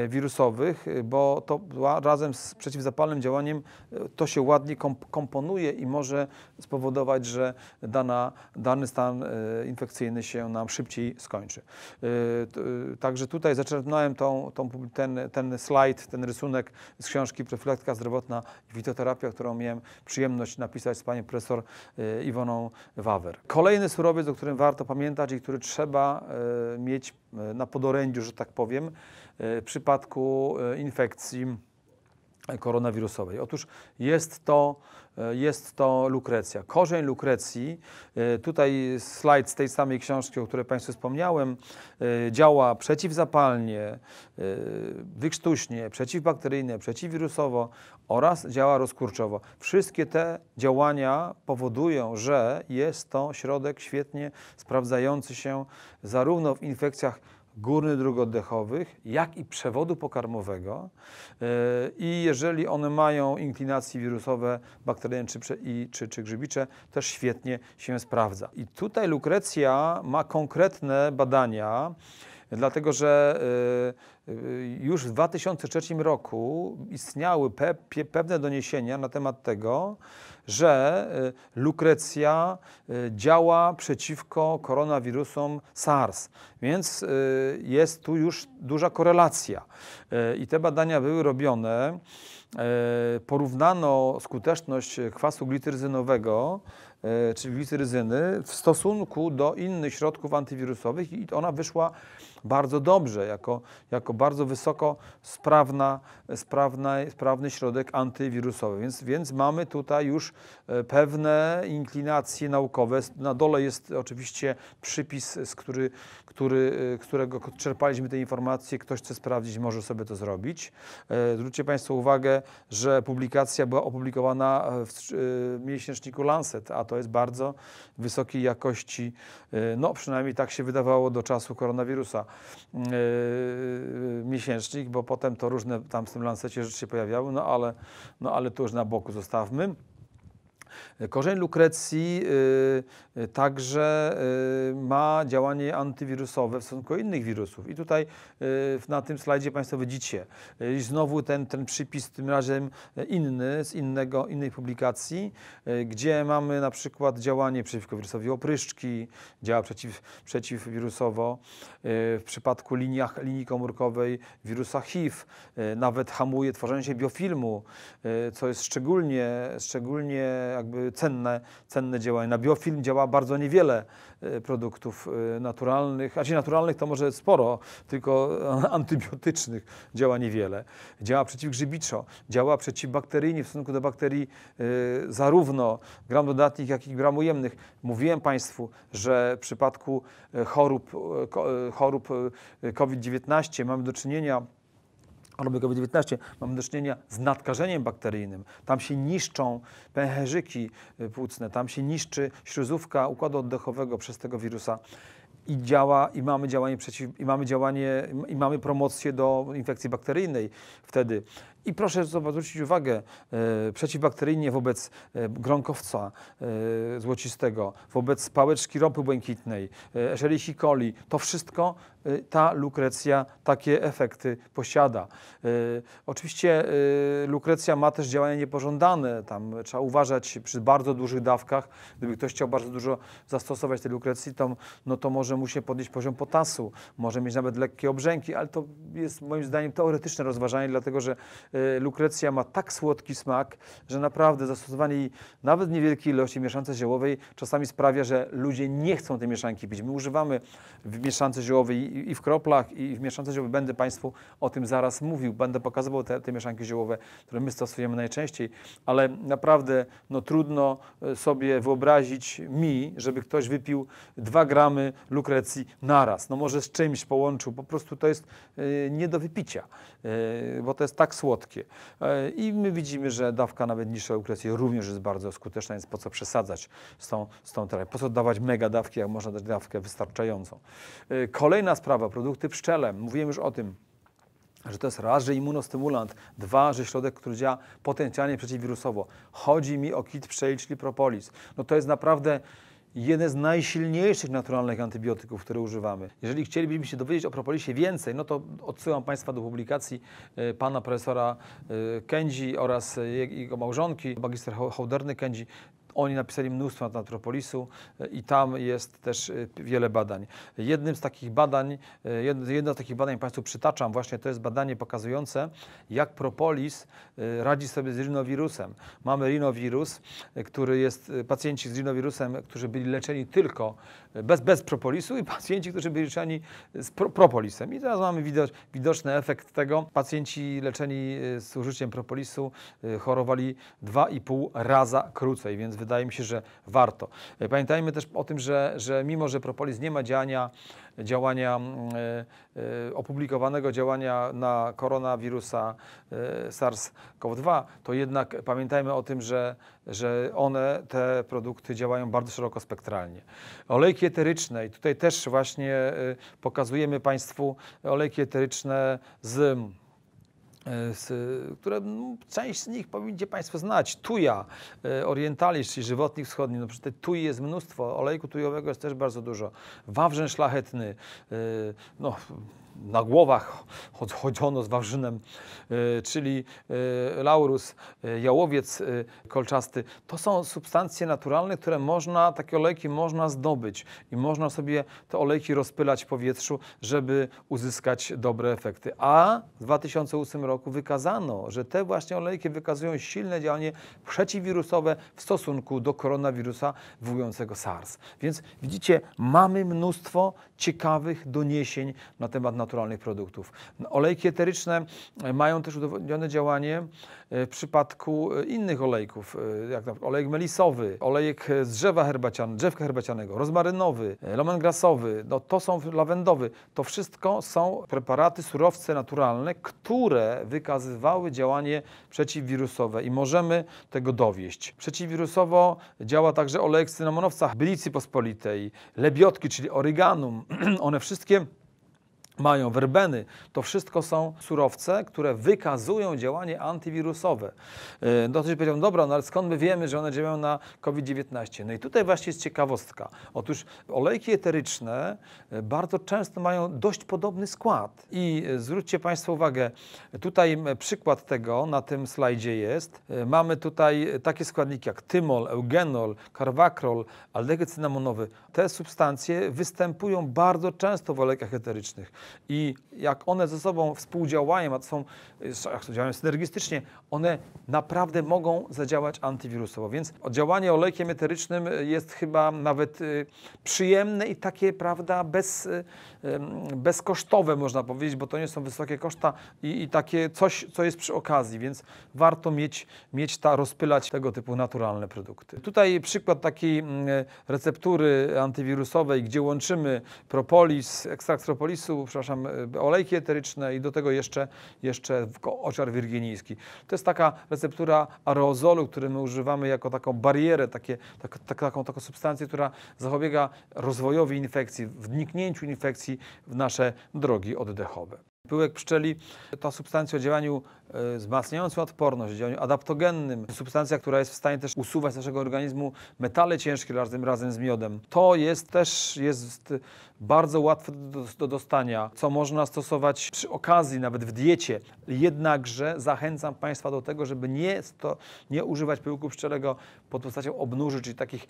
wirusowych Y, bo to razem z przeciwzapalnym działaniem y, to się ładnie komponuje i może spowodować, że dana, dany stan y, infekcyjny się nam szybciej skończy. Także tutaj zaczerpnąłem tą, tą, ten, ten slajd, ten rysunek z książki Profilaktyka zdrowotna i fitoterapia, którą miałem przyjemność napisać z panią profesor Iwoną Wawer. Kolejny surowiec, o którym warto pamiętać i który trzeba mieć na podorędziu, że tak powiem, w e, przypadku e, infekcji e, koronawirusowej. Otóż jest to, jest to lukrecja. Korzeń lukrecji, tutaj slajd z tej samej książki, o której Państwu wspomniałem, działa przeciwzapalnie, wykrztuśnie, przeciwbakteryjnie, przeciwwirusowo oraz działa rozkurczowo. Wszystkie te działania powodują, że jest to środek świetnie sprawdzający się zarówno w infekcjach górny dróg oddechowych, jak i przewodu pokarmowego. E, I jeżeli one mają inklinacje wirusowe, bakteryjne czy, czy, czy grzybicze, też świetnie się sprawdza. I tutaj Lukrecja ma konkretne badania, dlatego że y, y, już w 2003 roku istniały pewne doniesienia na temat tego, że y, lukrecja działa przeciwko koronawirusom SARS, więc jest tu już duża korelacja. I te badania były robione. Porównano skuteczność kwasu glitryzynowego czyli glitryzyny, w stosunku do innych środków antywirusowych i ona wyszła bardzo dobrze, jako, jako bardzo wysoko sprawna, sprawna, sprawny środek antywirusowy. Więc, więc mamy tutaj już e, pewne inklinacje naukowe. Na dole jest oczywiście przypis, z który, który, e, którego czerpaliśmy te informacje. Ktoś chce sprawdzić, może sobie to zrobić. E, zwróćcie Państwo uwagę, że publikacja była opublikowana w miesięczniku Lancet, a to jest bardzo wysokiej jakości, no przynajmniej tak się wydawało do czasu koronawirusa, yy, miesięcznik, bo potem to różne tam w tym lancecie rzeczy się pojawiały, no ale, no ale to już na boku zostawmy. Korzeń lukrecji y, y, także y, ma działanie antywirusowe w stosunku do innych wirusów. I tutaj na tym slajdzie Państwo widzicie znowu ten, ten przypis, tym razem inny, z innego, innej publikacji, gdzie mamy na przykład działanie przeciwko wirusowi opryszczki, działa przeciw, przeciwwirusowo w przypadku liniach, linii komórkowej wirusa HIV, nawet hamuje tworzenie się biofilmu, co jest szczególnie, szczególnie jakby cenne, cenne działanie. Na biofilm działa bardzo niewiele e, produktów e, naturalnych, a ci naturalnych to może sporo, tylko antybiotycznych działa niewiele. Działa przeciwgrzybiczo, działa przeciwbakteryjnie w stosunku do bakterii e, zarówno gram dodatnich, jak i gram ujemnych. Mówiłem Państwu, że w przypadku chorób, chorób COVID-19 mamy do czynienia choroby COVID-19 mamy do czynienia z nadkażeniem bakteryjnym. Tam się niszczą pęcherzyki y, płucne, tam się niszczy śluzówka układu oddechowego przez tego wirusa i działa, i mamy działanie przeciw, i mamy działanie, i mamy promocję do infekcji bakteryjnej wtedy. I proszę zwrócić uwagę, e, przeciwbakteryjnie wobec e, gronkowca e, złocistego, wobec pałeczki ropy błękitnej, e, Escherichia coli, to wszystko e, ta lukrecja takie efekty posiada. oczywiście lukrecja ma też działania niepożądane, tam trzeba uważać przy bardzo dużych dawkach, gdyby ktoś chciał bardzo dużo zastosować tej lukrecji, to, no to może mu się podnieść poziom potasu, może mieć nawet lekkie obrzęki, ale to jest moim zdaniem teoretyczne rozważanie, dlatego że E, lukrecja ma tak słodki smak, że naprawdę zastosowanie jej nawet niewielkiej ilości mieszance ziołowej czasami sprawia, że ludzie nie chcą tej mieszanki pić. My używamy w mieszance ziołowej i w kroplach, i w mieszance ziołowej. Będę Państwu o tym zaraz mówił. Będę pokazywał te, te mieszanki ziołowe, które my stosujemy najczęściej, ale naprawdę no, trudno e, sobie wyobrazić mi, żeby ktoś wypił 2 gramy lukrecji naraz. No może z czymś połączył. Po prostu to jest e, nie do wypicia, bo to jest tak słodkie słodkie. E, I my widzimy, że dawka nawet niższa eukrecji również jest bardzo skuteczna, więc po co przesadzać z tą, z tą terapią? Po co dawać mega dawki, jak można dać dawkę wystarczającą? E, kolejna sprawa, produkty pszczele. Mówiłem już o tym że to jest raz, że immunostymulant, dwa, że środek, który działa potencjalnie przeciwwirusowo. Chodzi mi o kit pszczeli, czyli propolis. No to jest naprawdę jeden z najsilniejszych naturalnych antybiotyków, które używamy. Jeżeli chcielibyśmy się dowiedzieć o propolisie więcej, no to odsyłam Państwa do publikacji e, pana profesora e, Kędzi oraz e, jego małżonki, magister Hołderny Kędzi. Oni napisali mnóstwo na Antropolisu e, i tam jest też e, wiele badań. Jednym z takich badań, e, jedno z takich badań Państwu przytaczam, właśnie to jest badanie pokazujące, jak propolis radzi sobie z rinowirusem. Mamy rinowirus, który jest, pacjenci z rinowirusem, którzy byli leczeni tylko bez, bez propolisu i pacjenci, którzy byli leczeni z pro, propolisem. I teraz mamy widoczny efekt tego. Pacjenci leczeni z użyciem propolisu chorowali 2,5 raza krócej, więc wydaje mi się, że warto. E, pamiętajmy też o tym, że, że mimo, że propolis nie ma działania, działania mm, e, e, opublikowanego działania na koronawirusa SARS-CoV-2, to jednak pamiętajmy o tym, że, że one, te produkty działają bardzo szeroko spektralnie. Olejki eteryczne i tutaj też właśnie pokazujemy Państwu olejki eteryczne z E, które część z nich powinniście Państwo znać. Tuja, e, orientalizm, czyli żywotnik wschodni. No przecież tuj jest mnóstwo, olejku tujowego jest też bardzo dużo. Wawrzyn szlachetny, e, no na głowach chodzono z warzynem, e, czyli e, laurus, e, jałowiec kolczasty. To są substancje naturalne, które można, takie olejki można zdobyć i można sobie te olejki rozpylać w powietrzu, żeby uzyskać dobre efekty. A w 2008 roku wykazano, że te właśnie olejki wykazują silne działanie przeciwwirusowe w stosunku do koronawirusa wywołującego SARS. Więc widzicie, mamy mnóstwo ciekawych doniesień na temat natury naturalnych produktów. No, olejki eteryczne e, mają też udowodnione działanie e, w przypadku e, innych olejków, jak na olejek melisowy, olejek z drzewa herbacian, drzewka herbacianego, rozmarynowy, lemongrasowy, no to są lawendowy. To wszystko są preparaty, surowce naturalne, które wykazywały działanie przeciwwirusowe i możemy tego dowieść. Przeciwwirusowo działa także olejek cynamonowca, bylicy pospolitej, lebiotki, czyli origanum. One wszystkie mają werbeny, to wszystko są surowce, które wykazują działanie antywirusowe. E, no to się powiedział, dobra, no ale skąd my wiemy, że one działają na COVID-19? No i tutaj właśnie jest ciekawostka. Otóż olejki eteryczne e, bardzo często mają dość podobny skład. I e, zwróćcie Państwo uwagę, tutaj przykład tego na tym slajdzie jest. Mamy tutaj takie składniki jak tymol, eugenol, karwakrol, aldehyd cynamonowy. Te substancje występują bardzo często w olejkach eterycznych. I jak one ze sobą współdziałają, a to są, jak to działają synergistycznie, one naprawdę mogą zadziałać antywirusowo. Więc działanie olejkiem eterycznym e, jest chyba nawet e, przyjemne i takie, prawda, bez, e, bezkosztowe można powiedzieć, bo to nie są wysokie koszta i, i takie coś, co jest przy okazji, więc warto mieć, mieć ta, rozpylać tego typu naturalne produkty. Tutaj przykład takiej receptury antywirusowej, gdzie łączymy propolis, ekstrakt propolisu, przepraszam, olejki eteryczne i do tego jeszcze, jeszcze oczar wirginijski. To jest jest taka receptura aerozolu, który my używamy jako taką barierę, takie, tak, tak, taką, taką substancję, która zapobiega rozwojowi infekcji, wniknięciu infekcji w nasze drogi oddechowe. Pyłek pszczeli to substancja o działaniu e, wzmacniającym odporność, działaniu adaptogennym, substancja, która jest w stanie też usuwać z naszego organizmu metale ciężkie razem, razem z miodem. To jest też jest bardzo łatwe do, do dostania, co można stosować przy okazji, nawet w diecie. Jednakże zachęcam Państwa do tego, żeby nie, sto, nie używać pyłku pszczelego pod postacią obnóży, czyli takich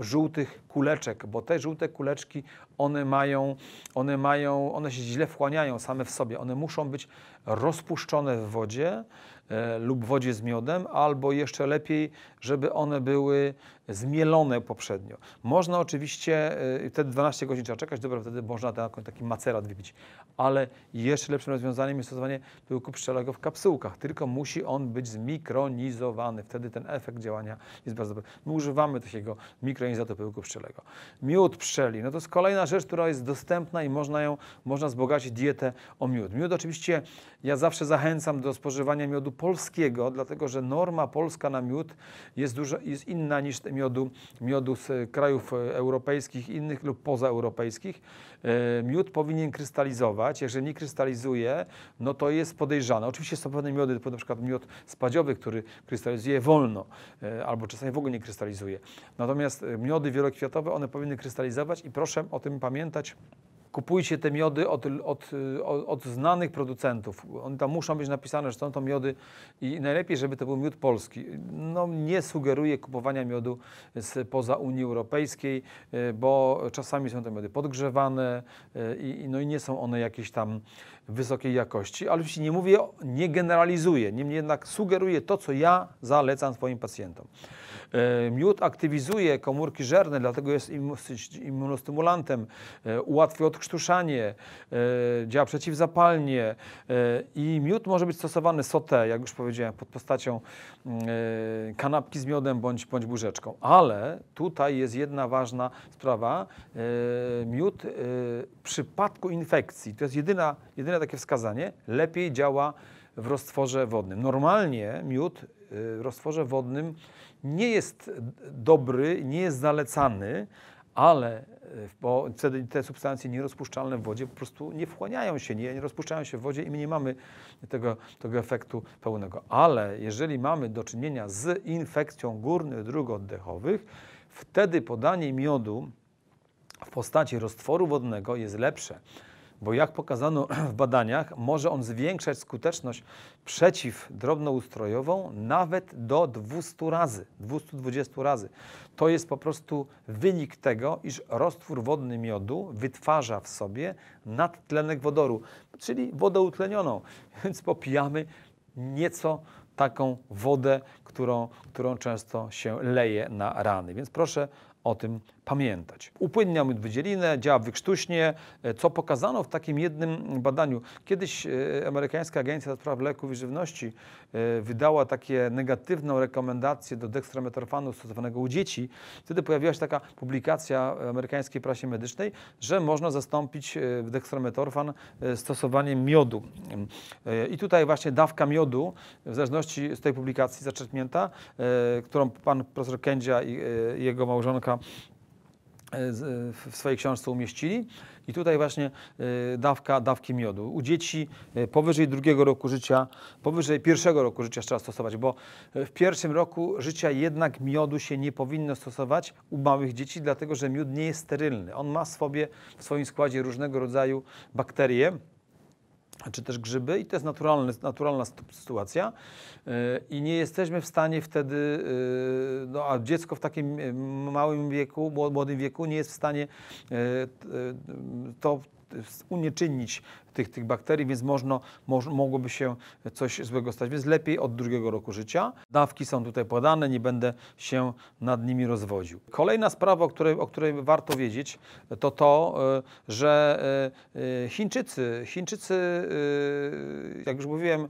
żółtych kuleczek, bo te żółte kuleczki, one mają, one mają, one się źle wchłaniają same w sobie. One muszą być rozpuszczone w wodzie e, lub wodzie z miodem, albo jeszcze lepiej, żeby one były zmielone poprzednio. Można oczywiście y, te 12 godzin trzeba czekać, dobra, wtedy można taki macerat wypić, ale jeszcze lepszym rozwiązaniem jest stosowanie pyłku pszczelego w kapsułkach, tylko musi on być zmikronizowany, wtedy ten efekt działania jest bardzo dobry. My używamy takiego mikronizatu pyłku pszczelego. Miód pszczeli, no to jest kolejna rzecz, która jest dostępna i można ją, można zbogacić dietę o miód. Miód oczywiście, ja zawsze zachęcam do spożywania miodu polskiego, dlatego że norma polska na miód jest, dużo, jest inna niż miodu, miodu z e, krajów e, europejskich, innych lub pozaeuropejskich, e, miód powinien krystalizować. Jeżeli nie krystalizuje, no to jest podejrzane. Oczywiście są pewne miody, na przykład miód spadziowy, który krystalizuje wolno, albo czasami w ogóle nie krystalizuje. Natomiast miody wielokwiatowe, one powinny krystalizować i proszę o tym pamiętać kupujcie te miody od, od, od, znanych producentów. One tam muszą być napisane, że są to miody i najlepiej, żeby to był miód polski. No, nie sugeruję kupowania miodu z poza Unii Europejskiej, e, bo czasami są te miody podgrzewane e, i, no, i nie są one jakieś tam wysokiej jakości. Ale oczywiście nie mówię, nie generalizuję, niemniej jednak sugeruję to, co ja zalecam swoim pacjentom. E, miód aktywizuje komórki żerne, dlatego jest immunostymulantem, e, ułatwia odkrztuszanie, e, działa przeciwzapalnie i miód może być stosowany sotę, jak już powiedziałem, pod postacią mm, kanapki z miodem bądź, bądź burzeczką. Ale tutaj jest jedna ważna sprawa. Miód w przypadku infekcji, to jest jedyna, jedyne takie wskazanie, lepiej działa w roztworze wodnym. Normalnie miód w roztworze wodnym nie jest dobry, nie jest zalecany, ale e, bo wtedy te substancje nierozpuszczalne w wodzie po prostu nie wchłaniają się, nie, nie rozpuszczają się w wodzie i my nie mamy tego, tego efektu pełnego. Ale jeżeli mamy do czynienia z infekcją górnych dróg oddechowych, wtedy podanie miodu w postaci roztworu wodnego jest lepsze bo jak pokazano w badaniach, może on zwiększać skuteczność przeciw drobnoustrojową nawet do 200 razy, 220 razy. To jest po prostu wynik tego, iż roztwór wodny miodu wytwarza w sobie nadtlenek wodoru, czyli wodę utlenioną, więc popijamy nieco taką wodę, którą, którą często się leje na rany. Więc proszę o tym pamiętać. Upłynnia wydzielinę, działa wykrztuśnie, e, co pokazano w takim jednym badaniu. Kiedyś e, amerykańska agencja do spraw leków i żywności e, wydała takie negatywną rekomendację do dextrometorfanu stosowanego u dzieci. Wtedy pojawiła się taka publikacja w amerykańskiej prasie medycznej, że można zastąpić dextrometorfan stosowaniem miodu. Mm, I tutaj właśnie dawka miodu, w zależności z tej publikacji zaczerpnięta, którą pan profesor Kędzia i jego małżonka E, e, w swojej książce umieścili. I tutaj właśnie e, dawka dawki miodu. U dzieci powyżej drugiego roku życia, powyżej pierwszego roku życia trzeba stosować, bo w pierwszym roku życia jednak miodu się nie powinno stosować u małych dzieci, dlatego że miód nie jest sterylny. On ma w, sobie, w swoim składzie różnego rodzaju bakterie czy też grzyby i to jest naturalna sytuacja e, i nie jesteśmy w stanie wtedy, e, no a dziecko w takim e, małym wieku, młodym wieku nie jest w stanie to, unieczynić tych, tych bakterii, więc można, moż, mogłoby się coś złego stać. Więc lepiej od drugiego roku życia. Dawki są tutaj podane, nie będę się nad nimi rozwodził. Kolejna sprawa, o której, o której warto wiedzieć, to to, e, że e, e, Chińczycy, Chińczycy, jak już mówiłem,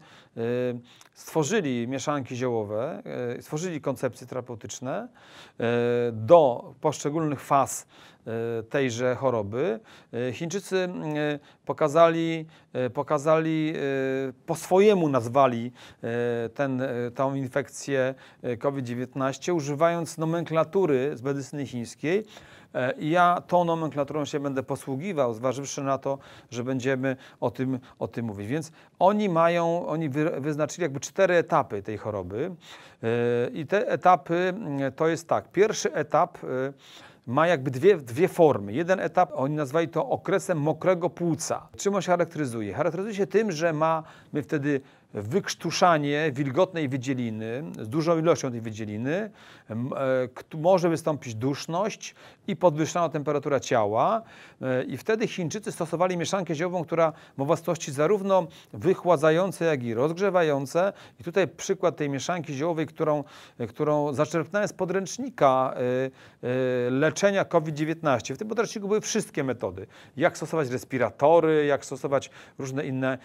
stworzyli mieszanki ziołowe, stworzyli koncepcje terapeutyczne do poszczególnych faz E, tejże choroby. E, Chińczycy e, pokazali, pokazali po swojemu nazwali ten, infekcję COVID-19, używając nomenklatury z medycyny chińskiej. Ja tą nomenklaturą się będę posługiwał, zważywszy na to, że będziemy o tym, o tym mówić. Więc oni mają, oni wyznaczyli jakby cztery etapy tej choroby. I te etapy to jest tak. Pierwszy etap ma jakby dwie, dwie formy. Jeden etap, oni nazwali to okresem mokrego płuca. Czym on się charakteryzuje? Charakteryzuje się tym, że my wtedy wykrztuszanie wilgotnej wydzieliny, z dużą ilością tej wydzieliny, e, może wystąpić duszność i podwyższona temperatura ciała. E, I wtedy Chińczycy stosowali mieszankę ziołową, która ma własności zarówno wychładzające, jak i rozgrzewające. I tutaj przykład tej mieszanki ziołowej, którą, e, którą zaczerpnąłem z podręcznika leczenia COVID-19. W tym podręczniku były wszystkie metody. Jak stosować respiratory, jak stosować różne inne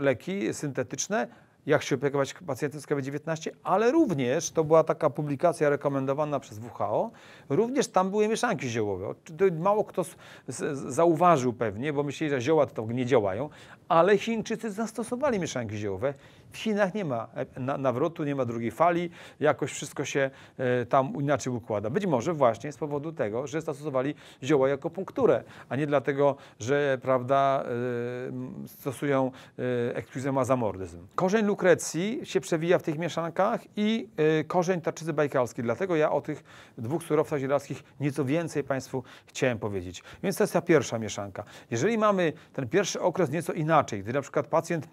leki syntetyczne, jak się opiekować pacjentem z COVID-19, ale również, to była taka publikacja rekomendowana przez WHO, również tam były mieszanki ziołowe. Mało kto zauważył pewnie, bo myśleli, że zioła to nie działają, ale Chińczycy zastosowali mieszanki ziołowe w Chinach nie ma e, nawrotu, nie ma drugiej fali, jakoś wszystko się e, tam inaczej układa. Być może właśnie z powodu tego, że stosowali zioła jako punkturę, a nie dlatego, że prawda, e, stosują ekskluzyma zamordyzm. Korzeń lukrecji się przewija w tych mieszankach i korzeń tarczycy bajkalskiej. Dlatego ja o tych dwóch surowcach zielarskich nieco więcej Państwu chciałem powiedzieć. Więc to jest ta pierwsza mieszanka. Jeżeli mamy ten pierwszy okres nieco inaczej, gdy na przykład pacjent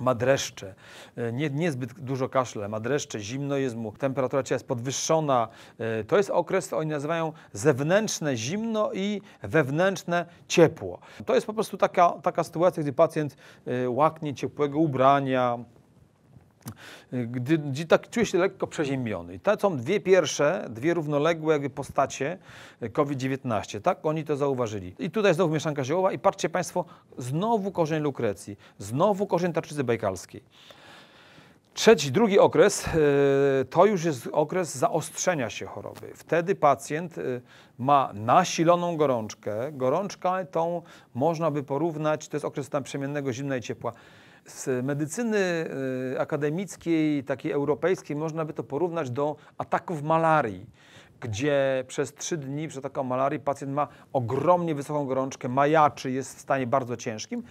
ma dreszcze, e, nie, niezbyt dużo kaszle, ma dreszcze, zimno jest mu, temperatura ciała jest podwyższona. E, to jest okres, oni nazywają zewnętrzne zimno i wewnętrzne ciepło. To jest po prostu taka, taka sytuacja, gdy pacjent e, łaknie ciepłego ubrania, gdy, tak czuję się lekko przeziębiony. I to są dwie pierwsze, dwie równoległe postacie e, COVID-19, tak? Oni to zauważyli. I tutaj znowu mieszanka ziołowa i patrzcie Państwo, znowu korzeń lukrecji, znowu korzeń tarczycy bajkalskiej. Trzeci, drugi okres e, to już jest okres zaostrzenia się choroby. Wtedy pacjent e, ma nasiloną gorączkę. Gorączkę tą można by porównać, to jest okres tam przemiennego zimna i ciepła. Z medycyny y, akademickiej, takiej europejskiej, można by to porównać do ataków malarii gdzie przez trzy dni przez taką malarii pacjent ma ogromnie wysoką gorączkę, majaczy, jest w stanie bardzo ciężkim,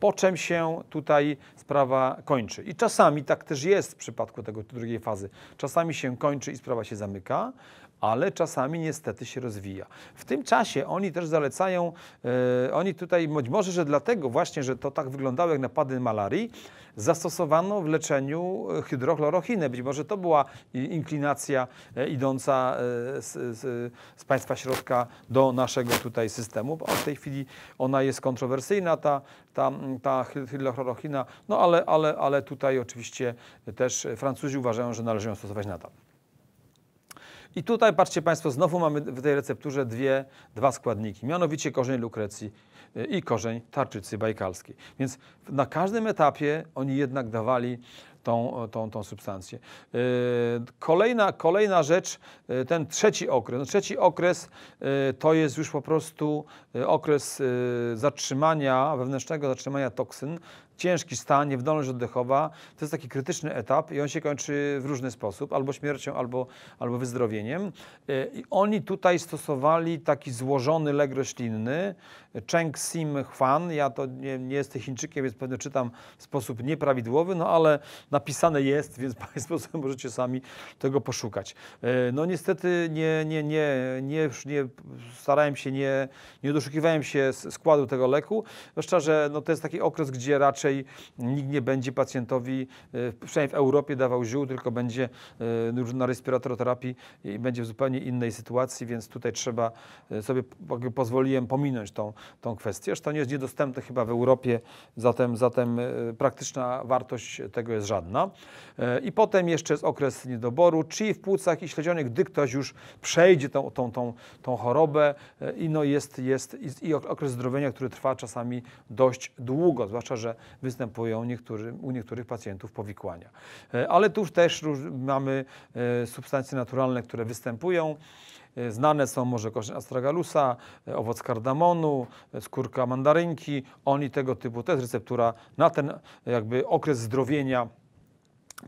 po czym się tutaj sprawa kończy. I czasami tak też jest w przypadku tego drugiej fazy. Czasami się kończy i sprawa się zamyka, ale czasami niestety się rozwija. W tym czasie oni też zalecają, yy, oni tutaj, być może, że dlatego właśnie, że to tak wyglądało jak napady malarii, zastosowano w leczeniu e, hydrochlorochinę. Być może to była inklinacja e, idąca z, z, z państwa środka do naszego tutaj systemu. Bo w tej chwili ona jest kontrowersyjna, ta, ta, ta hydrochlorochina, no ale, ale, ale tutaj oczywiście też Francuzi uważają, że należy ją stosować nadal. I tutaj, patrzcie Państwo, znowu mamy w tej recepturze dwie, dwa składniki, mianowicie korzeń lukrecji y, i korzeń tarczycy bajkalskiej. Więc na każdym etapie oni jednak dawali tą, tą, tą substancję. Y, kolejna, kolejna rzecz, y, ten trzeci okres. No, trzeci okres to jest już po prostu okres zatrzymania, wewnętrznego zatrzymania toksyn ciężki stan, niewdolność oddechowa, to jest taki krytyczny etap i on się kończy w różny sposób, albo śmiercią, albo, albo wyzdrowieniem. Y, I oni tutaj stosowali taki złożony lek roślinny, Cheng Sim Hwan, ja to nie, nie jestem Chińczykiem, więc pewnie czytam w sposób nieprawidłowy, no ale napisane jest, więc Państwo możecie sami tego poszukać. Y, no niestety nie, nie, nie, nie, już nie starałem się, nie, nie doszukiwałem się składu tego leku, zwłaszcza, no że no, to jest taki okres, gdzie raczej nikt nie będzie pacjentowi, e, przynajmniej w Europie, dawał ziół, tylko będzie e, na respiratoroterapii i będzie w zupełnie innej sytuacji, więc tutaj trzeba e, sobie, pozwoliłem pominąć tą, tą kwestię. Zresztą nie jest niedostępne chyba w Europie, zatem, zatem praktyczna wartość tego jest żadna. I potem jeszcze jest okres niedoboru, czyli w płucach i śledzionych, gdy ktoś już przejdzie tą, tą, tą, tą chorobę i no jest, jest i okres zdrowienia, który trwa czasami dość długo, zwłaszcza, że występują niektóry, u niektórych pacjentów powikłania. E, ale tu też mamy e, substancje naturalne, które występują. E, znane są może korzeń astragalusa, owoc kardamonu, skórka mandarynki. Oni tego typu, to jest receptura na ten jakby okres zdrowienia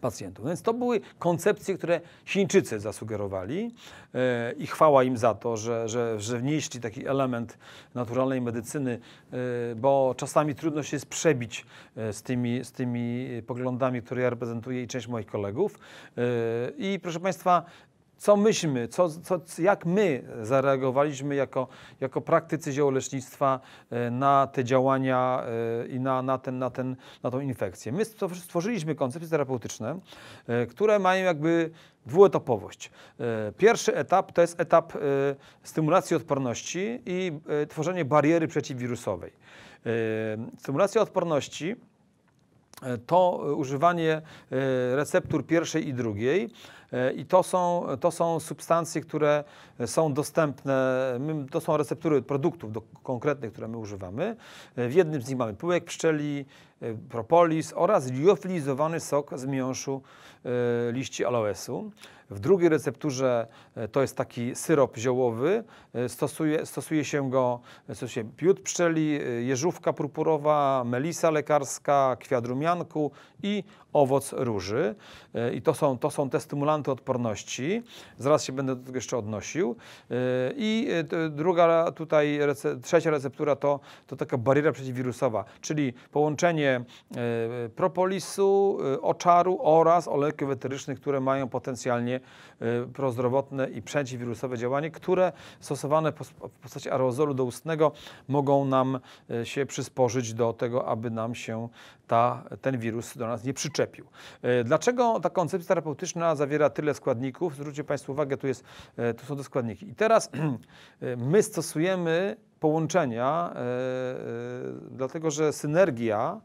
pacjentów. No więc to były koncepcje, które Chińczycy zasugerowali e, i chwała im za to, że, że, że wnieśli taki element naturalnej medycyny, e, bo czasami trudno się jest przebić e, z, tymi, z tymi poglądami, które ja reprezentuję i część moich kolegów. I proszę Państwa, co myśmy, co, co, jak my zareagowaliśmy jako, jako praktycy ziołolecznictwa e, na te działania e, i na, na, ten, na, ten, na tą infekcję? My stworzyliśmy koncepcje terapeutyczne, e, które mają jakby dwuetapowość. Pierwszy etap to jest etap stymulacji odporności i tworzenie bariery przeciwwirusowej. Stymulacja odporności to używanie receptur pierwszej i drugiej i to są, to są substancje, które są dostępne, to są receptury produktów do, konkretnych, które my używamy. W jednym z nich mamy pyłek pszczeli, Y, propolis oraz liofilizowany sok z miąższu y, liści aloesu. W drugiej recepturze y, to jest taki syrop ziołowy. Stosuje, stosuje się go stosuje piód pszczeli, jeżówka purpurowa, melisa lekarska, kwiat rumianku i owoc róży. I to są, to są te stymulanty odporności. Zaraz się będę do tego jeszcze odnosił. I druga tutaj, trzecia receptura to, to taka bariera przeciwwirusowa, czyli połączenie E, propolisu, e, oczaru oraz olejków eterycznych, które mają potencjalnie e, prozdrowotne i przeciwwirusowe działanie, które stosowane w postaci aerozolu doustnego mogą nam się przysporzyć do tego, aby nam się ta, ten wirus do nas nie przyczepił. Dlaczego ta koncepcja terapeutyczna zawiera tyle składników? Zwróćcie Państwo uwagę, tu, jest, tu są te składniki. I teraz my stosujemy połączenia, e, e, dlatego że synergia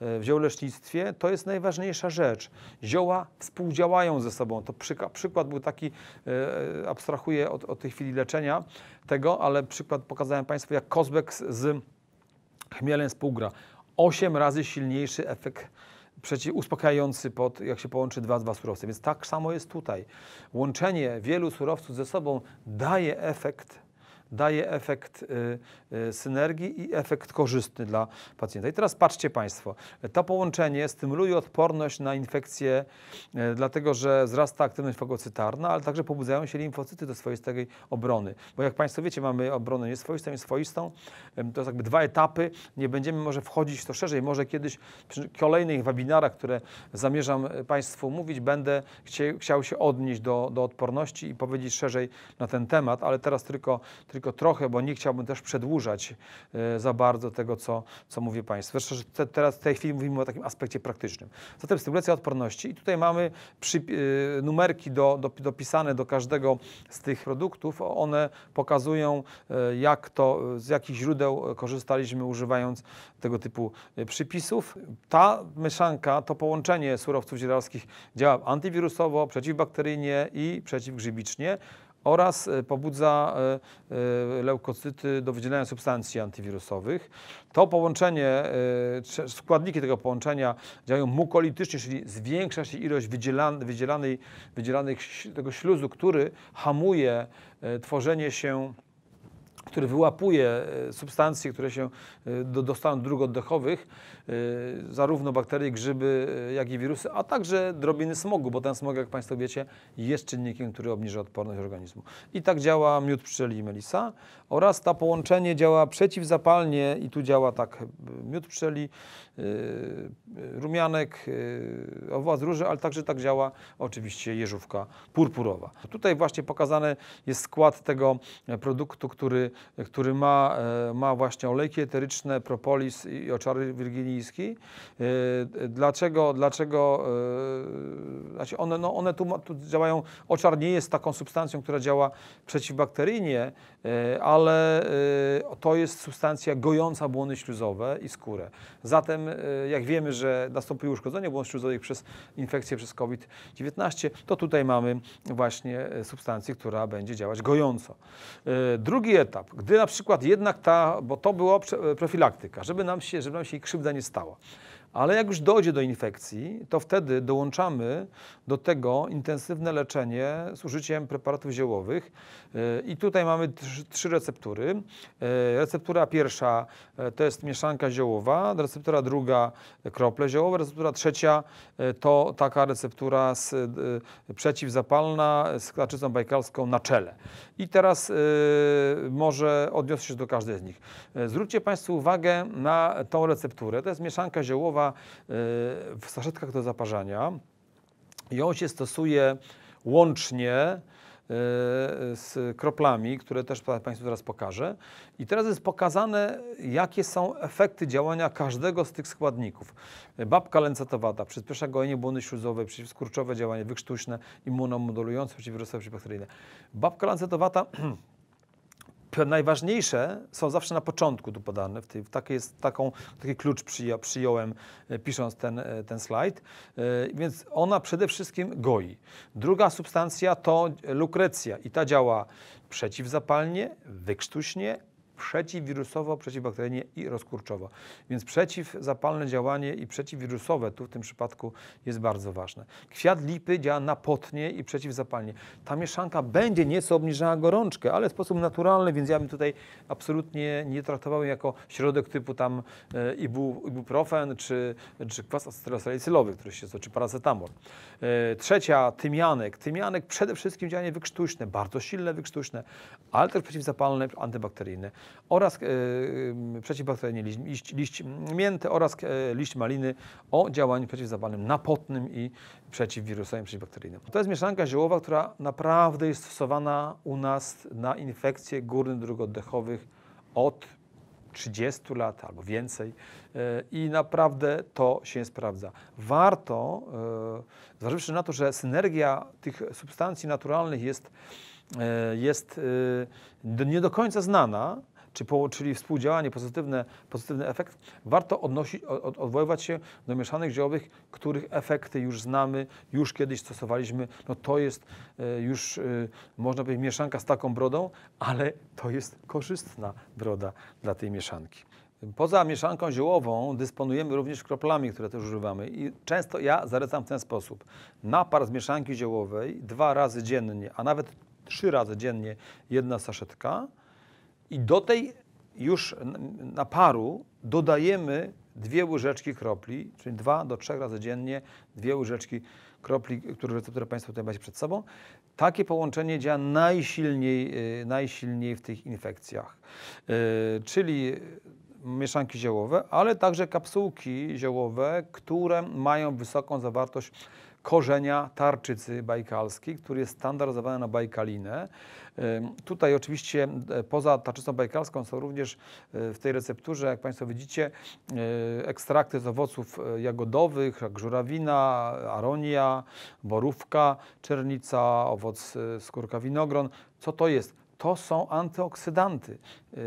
e, w ziołoleśnictwie to jest najważniejsza rzecz. Zioła współdziałają ze sobą. To przykład był taki, abstrahuję od, od tej chwili leczenia tego, ale przykład pokazałem Państwu, jak kozbek z chmielem współgra. Osiem razy silniejszy efekt przeciw, uspokajający, pod, jak się połączy dwa, dwa surowce. Więc tak samo jest tutaj. Łączenie wielu surowców ze sobą daje efekt daje efekt y, y, synergii i efekt korzystny dla pacjenta. I teraz patrzcie Państwo, to połączenie stymuluje odporność na infekcje, y, dlatego że wzrasta aktywność fagocytarna, ale także pobudzają się limfocyty do swoistej obrony. Bo jak Państwo wiecie, mamy obronę nieswoistą i swoistą. To jest jakby dwa etapy. Nie będziemy może wchodzić w to szerzej. Może kiedyś przy kolejnych webinarach, które zamierzam e, Państwu mówić, będę chciał się odnieść do, do odporności i powiedzieć szerzej na ten temat, ale teraz tylko, tylko tylko trochę, bo nie chciałbym też przedłużać e, za bardzo tego, co, co mówię Państwu. Zresztą, że teraz w tej chwili mówimy o takim aspekcie praktycznym. Zatem stymulacja odporności i tutaj mamy przy, e, numerki do, do, dopisane do każdego z tych produktów. One pokazują, e, jak to, z jakich źródeł korzystaliśmy używając tego typu przypisów. Ta mieszanka, to połączenie surowców zielarskich działa antywirusowo, przeciwbakteryjnie i przeciwgrzybicznie oraz e, pobudza e, e, leukocyty do wydzielania substancji antywirusowych. To połączenie, składniki tego połączenia działają mukolitycznie, czyli zwiększa się ilość wydzielanej, wydzielanej tego śluzu, który hamuje tworzenie się który wyłapuje substancje, które się do, dostaną dróg oddechowych, Y, zarówno bakterie, grzyby, y, jak i wirusy, a także drobiny smogu, bo ten smog, jak Państwo wiecie, jest czynnikiem, który obniża odporność organizmu. I tak działa miód pszczeli i melisa oraz to połączenie działa przeciwzapalnie i tu działa tak y, miód pszczeli, rumianek, owoc róży, ale także tak działa oczywiście jeżówka purpurowa. Tutaj właśnie pokazany jest skład tego produktu, który, który ma, e, ma właśnie olejki eteryczne, propolis i oczary Wirginii rosyjski. Y, dlaczego, dlaczego y, znaczy one, no one tu, tu działają, oczar nie jest taką substancją, która działa przeciwbakteryjnie, y, ale to jest substancja gojąca błony śluzowe i skórę. Zatem jak wiemy, że nastąpiło uszkodzenie błon śluzowych przez infekcję przez COVID-19, to tutaj mamy właśnie substancję, która będzie działać gojąco. Drugi etap, gdy na przykład jednak ta, bo to była profilaktyka, żeby nam się, żeby nam się krzywda nie stała. Ale jak już dojdzie do infekcji, to wtedy dołączamy do tego intensywne leczenie z użyciem preparatów ziołowych. Y, I tutaj mamy trzy receptury. Y, receptura pierwsza y, to jest mieszanka ziołowa, receptura druga krople ziołowe, receptura trzecia to taka receptura z, przeciwzapalna z klaczycą bajkalską na czele. I teraz może odniosę się do każdej z nich. Zwróćcie Państwo uwagę na tą recepturę. To jest mieszanka ziołowa E, w saszetkach do zaparzania. I on się stosuje łącznie e, z kroplami, które też Państwu teraz pokażę. I teraz jest pokazane, jakie są efekty działania każdego z tych składników. Babka lencetowata, przyspiesza gojenie błony śluzowej, przeciwskurczowe działanie wykrztuśne, immunomodulujące, przeciwwirusowe, przeciwbakteryjne. Babka lencetowata najważniejsze są zawsze na początku tu podane. W tej, taki, jest, taką, taki klucz przyja, przyjąłem e, pisząc ten, e, ten slajd. E, więc ona przede wszystkim goi. Druga substancja to lukrecja i ta działa przeciwzapalnie, wykrztuśnie, przeciwwirusowo, przeciwbakteryjnie i rozkurczowo. Więc przeciwzapalne działanie i przeciwwirusowe tu w tym przypadku jest bardzo ważne. Kwiat lipy działa napotnie i przeciwzapalnie. Ta mieszanka będzie nieco obniżała gorączkę, ale w sposób naturalny, więc ja bym tutaj absolutnie nie traktował jako środek typu tam e, ibu, ibuprofen czy, czy kwas acetylosalicylowy, który się stoczy, paracetamol. E, trzecia, tymianek. Tymianek przede wszystkim działanie wykrztuśne, bardzo silne wykrztuśne, ale też przeciwzapalne, antybakteryjne oraz yy, przeciwbakteryjny liść, liść, liść, mięty oraz e, liść maliny o działaniu przeciwzapalnym napotnym i przeciwwirusowym, przeciwbakteryjnym. To jest mieszanka ziołowa, która naprawdę jest stosowana u nas na infekcje górnych dróg oddechowych od 30 lat albo więcej e, i naprawdę to się sprawdza. Warto, zważywszy na to, że synergia tych substancji naturalnych jest, jest nie do końca znana, czy po, czyli współdziałanie, pozytywne, pozytywny efekt, warto od, odwoływać się do mieszanych ziołowych, których efekty już znamy, już kiedyś stosowaliśmy. No to jest e, już, e, można powiedzieć, mieszanka z taką brodą, ale to jest korzystna broda dla tej mieszanki. Poza mieszanką ziołową dysponujemy również kroplami, które też używamy i często ja zalecam w ten sposób. Napar z mieszanki ziołowej dwa razy dziennie, a nawet trzy razy dziennie jedna saszetka, i do tej już naparu dodajemy dwie łyżeczki kropli, czyli dwa do trzech razy dziennie dwie łyżeczki kropli, które recepturę Państwo tutaj macie przed sobą. Takie połączenie działa najsilniej, y, najsilniej w tych infekcjach, y, czyli mieszanki ziołowe, ale także kapsułki ziołowe, które mają wysoką zawartość korzenia tarczycy bajkalskiej, który jest standaryzowany na bajkalinę. Tutaj oczywiście e, poza tarczycą bajkalską są również e, w tej recepturze, jak Państwo widzicie, e, ekstrakty z owoców jagodowych, jak żurawina, aronia, borówka, czernica, owoc skórka winogron. Co to jest? to są antyoksydanty.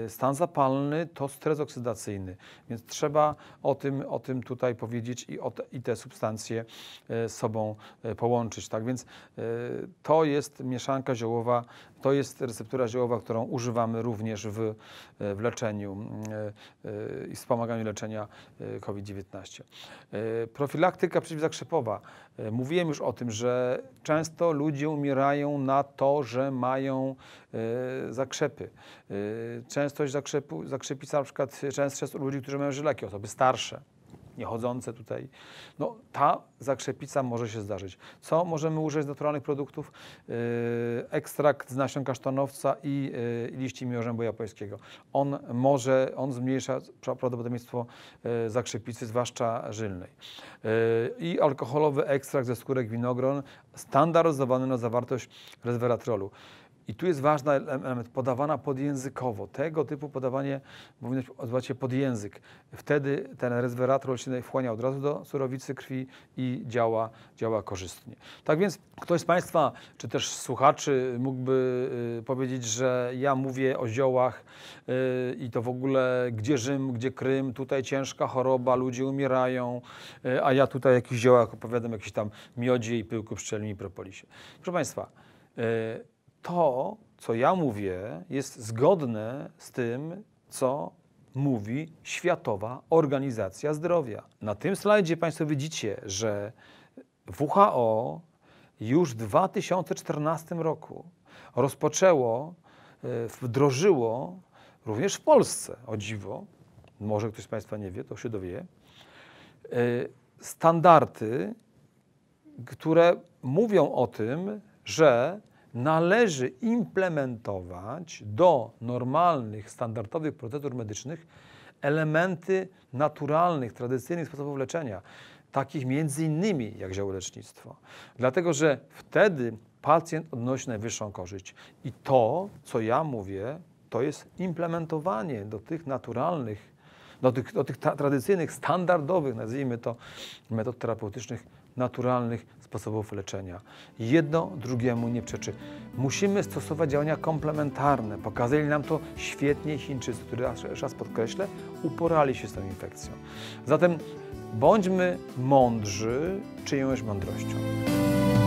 Y, stan zapalny to stres oksydacyjny, więc trzeba o tym, o tym tutaj powiedzieć i, te, i te substancje y, z sobą y, połączyć. Tak więc to jest mieszanka ziołowa, to jest receptura ziołowa, którą używamy również w, w leczeniu i wspomaganiu leczenia COVID-19. Profilaktyka przeciwzakrzepowa. E, mówiłem już o tym, że często ludzie umierają na to, że mają e, zakrzepy. E, częstość zakrzepu, zakrzepica na przykład częstsze są u ludzi, którzy mają żylaki, osoby starsze niechodzące tutaj. No, ta zakrzepica może się zdarzyć. Co możemy użyć z naturalnych produktów? Yy, ekstrakt z nasion kasztanowca i yy, liści miorzębu japońskiego. On może, on zmniejsza prawdopodobieństwo yy, zakrzepicy, zwłaszcza żylnej. I alkoholowy ekstrakt ze skórek winogron, standaryzowany na zawartość resveratrolu. I tu jest ważny element, podawana podjęzykowo. Tego typu podawanie powinno się odbywać się pod język. Wtedy ten resveratrol się wchłania od razu do surowicy krwi i działa, działa korzystnie. Tak więc ktoś z Państwa, czy też słuchaczy mógłby y, powiedzieć, że ja mówię o ziołach y, i to w ogóle gdzie Rzym, gdzie Krym, tutaj ciężka choroba, ludzie umierają, y, a ja tutaj o jakichś ziołach opowiadam, jakieś tam miodzie i pyłku pszczelni i propolisie. Proszę Państwa, to, co ja mówię, jest zgodne z tym, co mówi Światowa Organizacja Zdrowia. Na tym slajdzie Państwo widzicie, że WHO już w 2014 roku rozpoczęło, e, wdrożyło również w Polsce, o dziwo, może ktoś z Państwa nie wie, to się dowie, e, standardy, które mówią o tym, że należy implementować do normalnych, standardowych procedur medycznych elementy naturalnych, tradycyjnych sposobów leczenia, takich między innymi jak ziołolecznictwo. Dlatego, że wtedy pacjent odnosi najwyższą korzyść. I to, co ja mówię, to jest implementowanie do tych naturalnych, do tych, do tych tradycyjnych, standardowych, nazwijmy to, metod terapeutycznych naturalnych sposobów leczenia. Jedno drugiemu nie przeczy. Musimy stosować działania komplementarne. Pokazali nam to świetnie Chińczycy, którzy, raz podkreślę, uporali się z tą infekcją. Zatem bądźmy mądrzy czyjąś mądrością.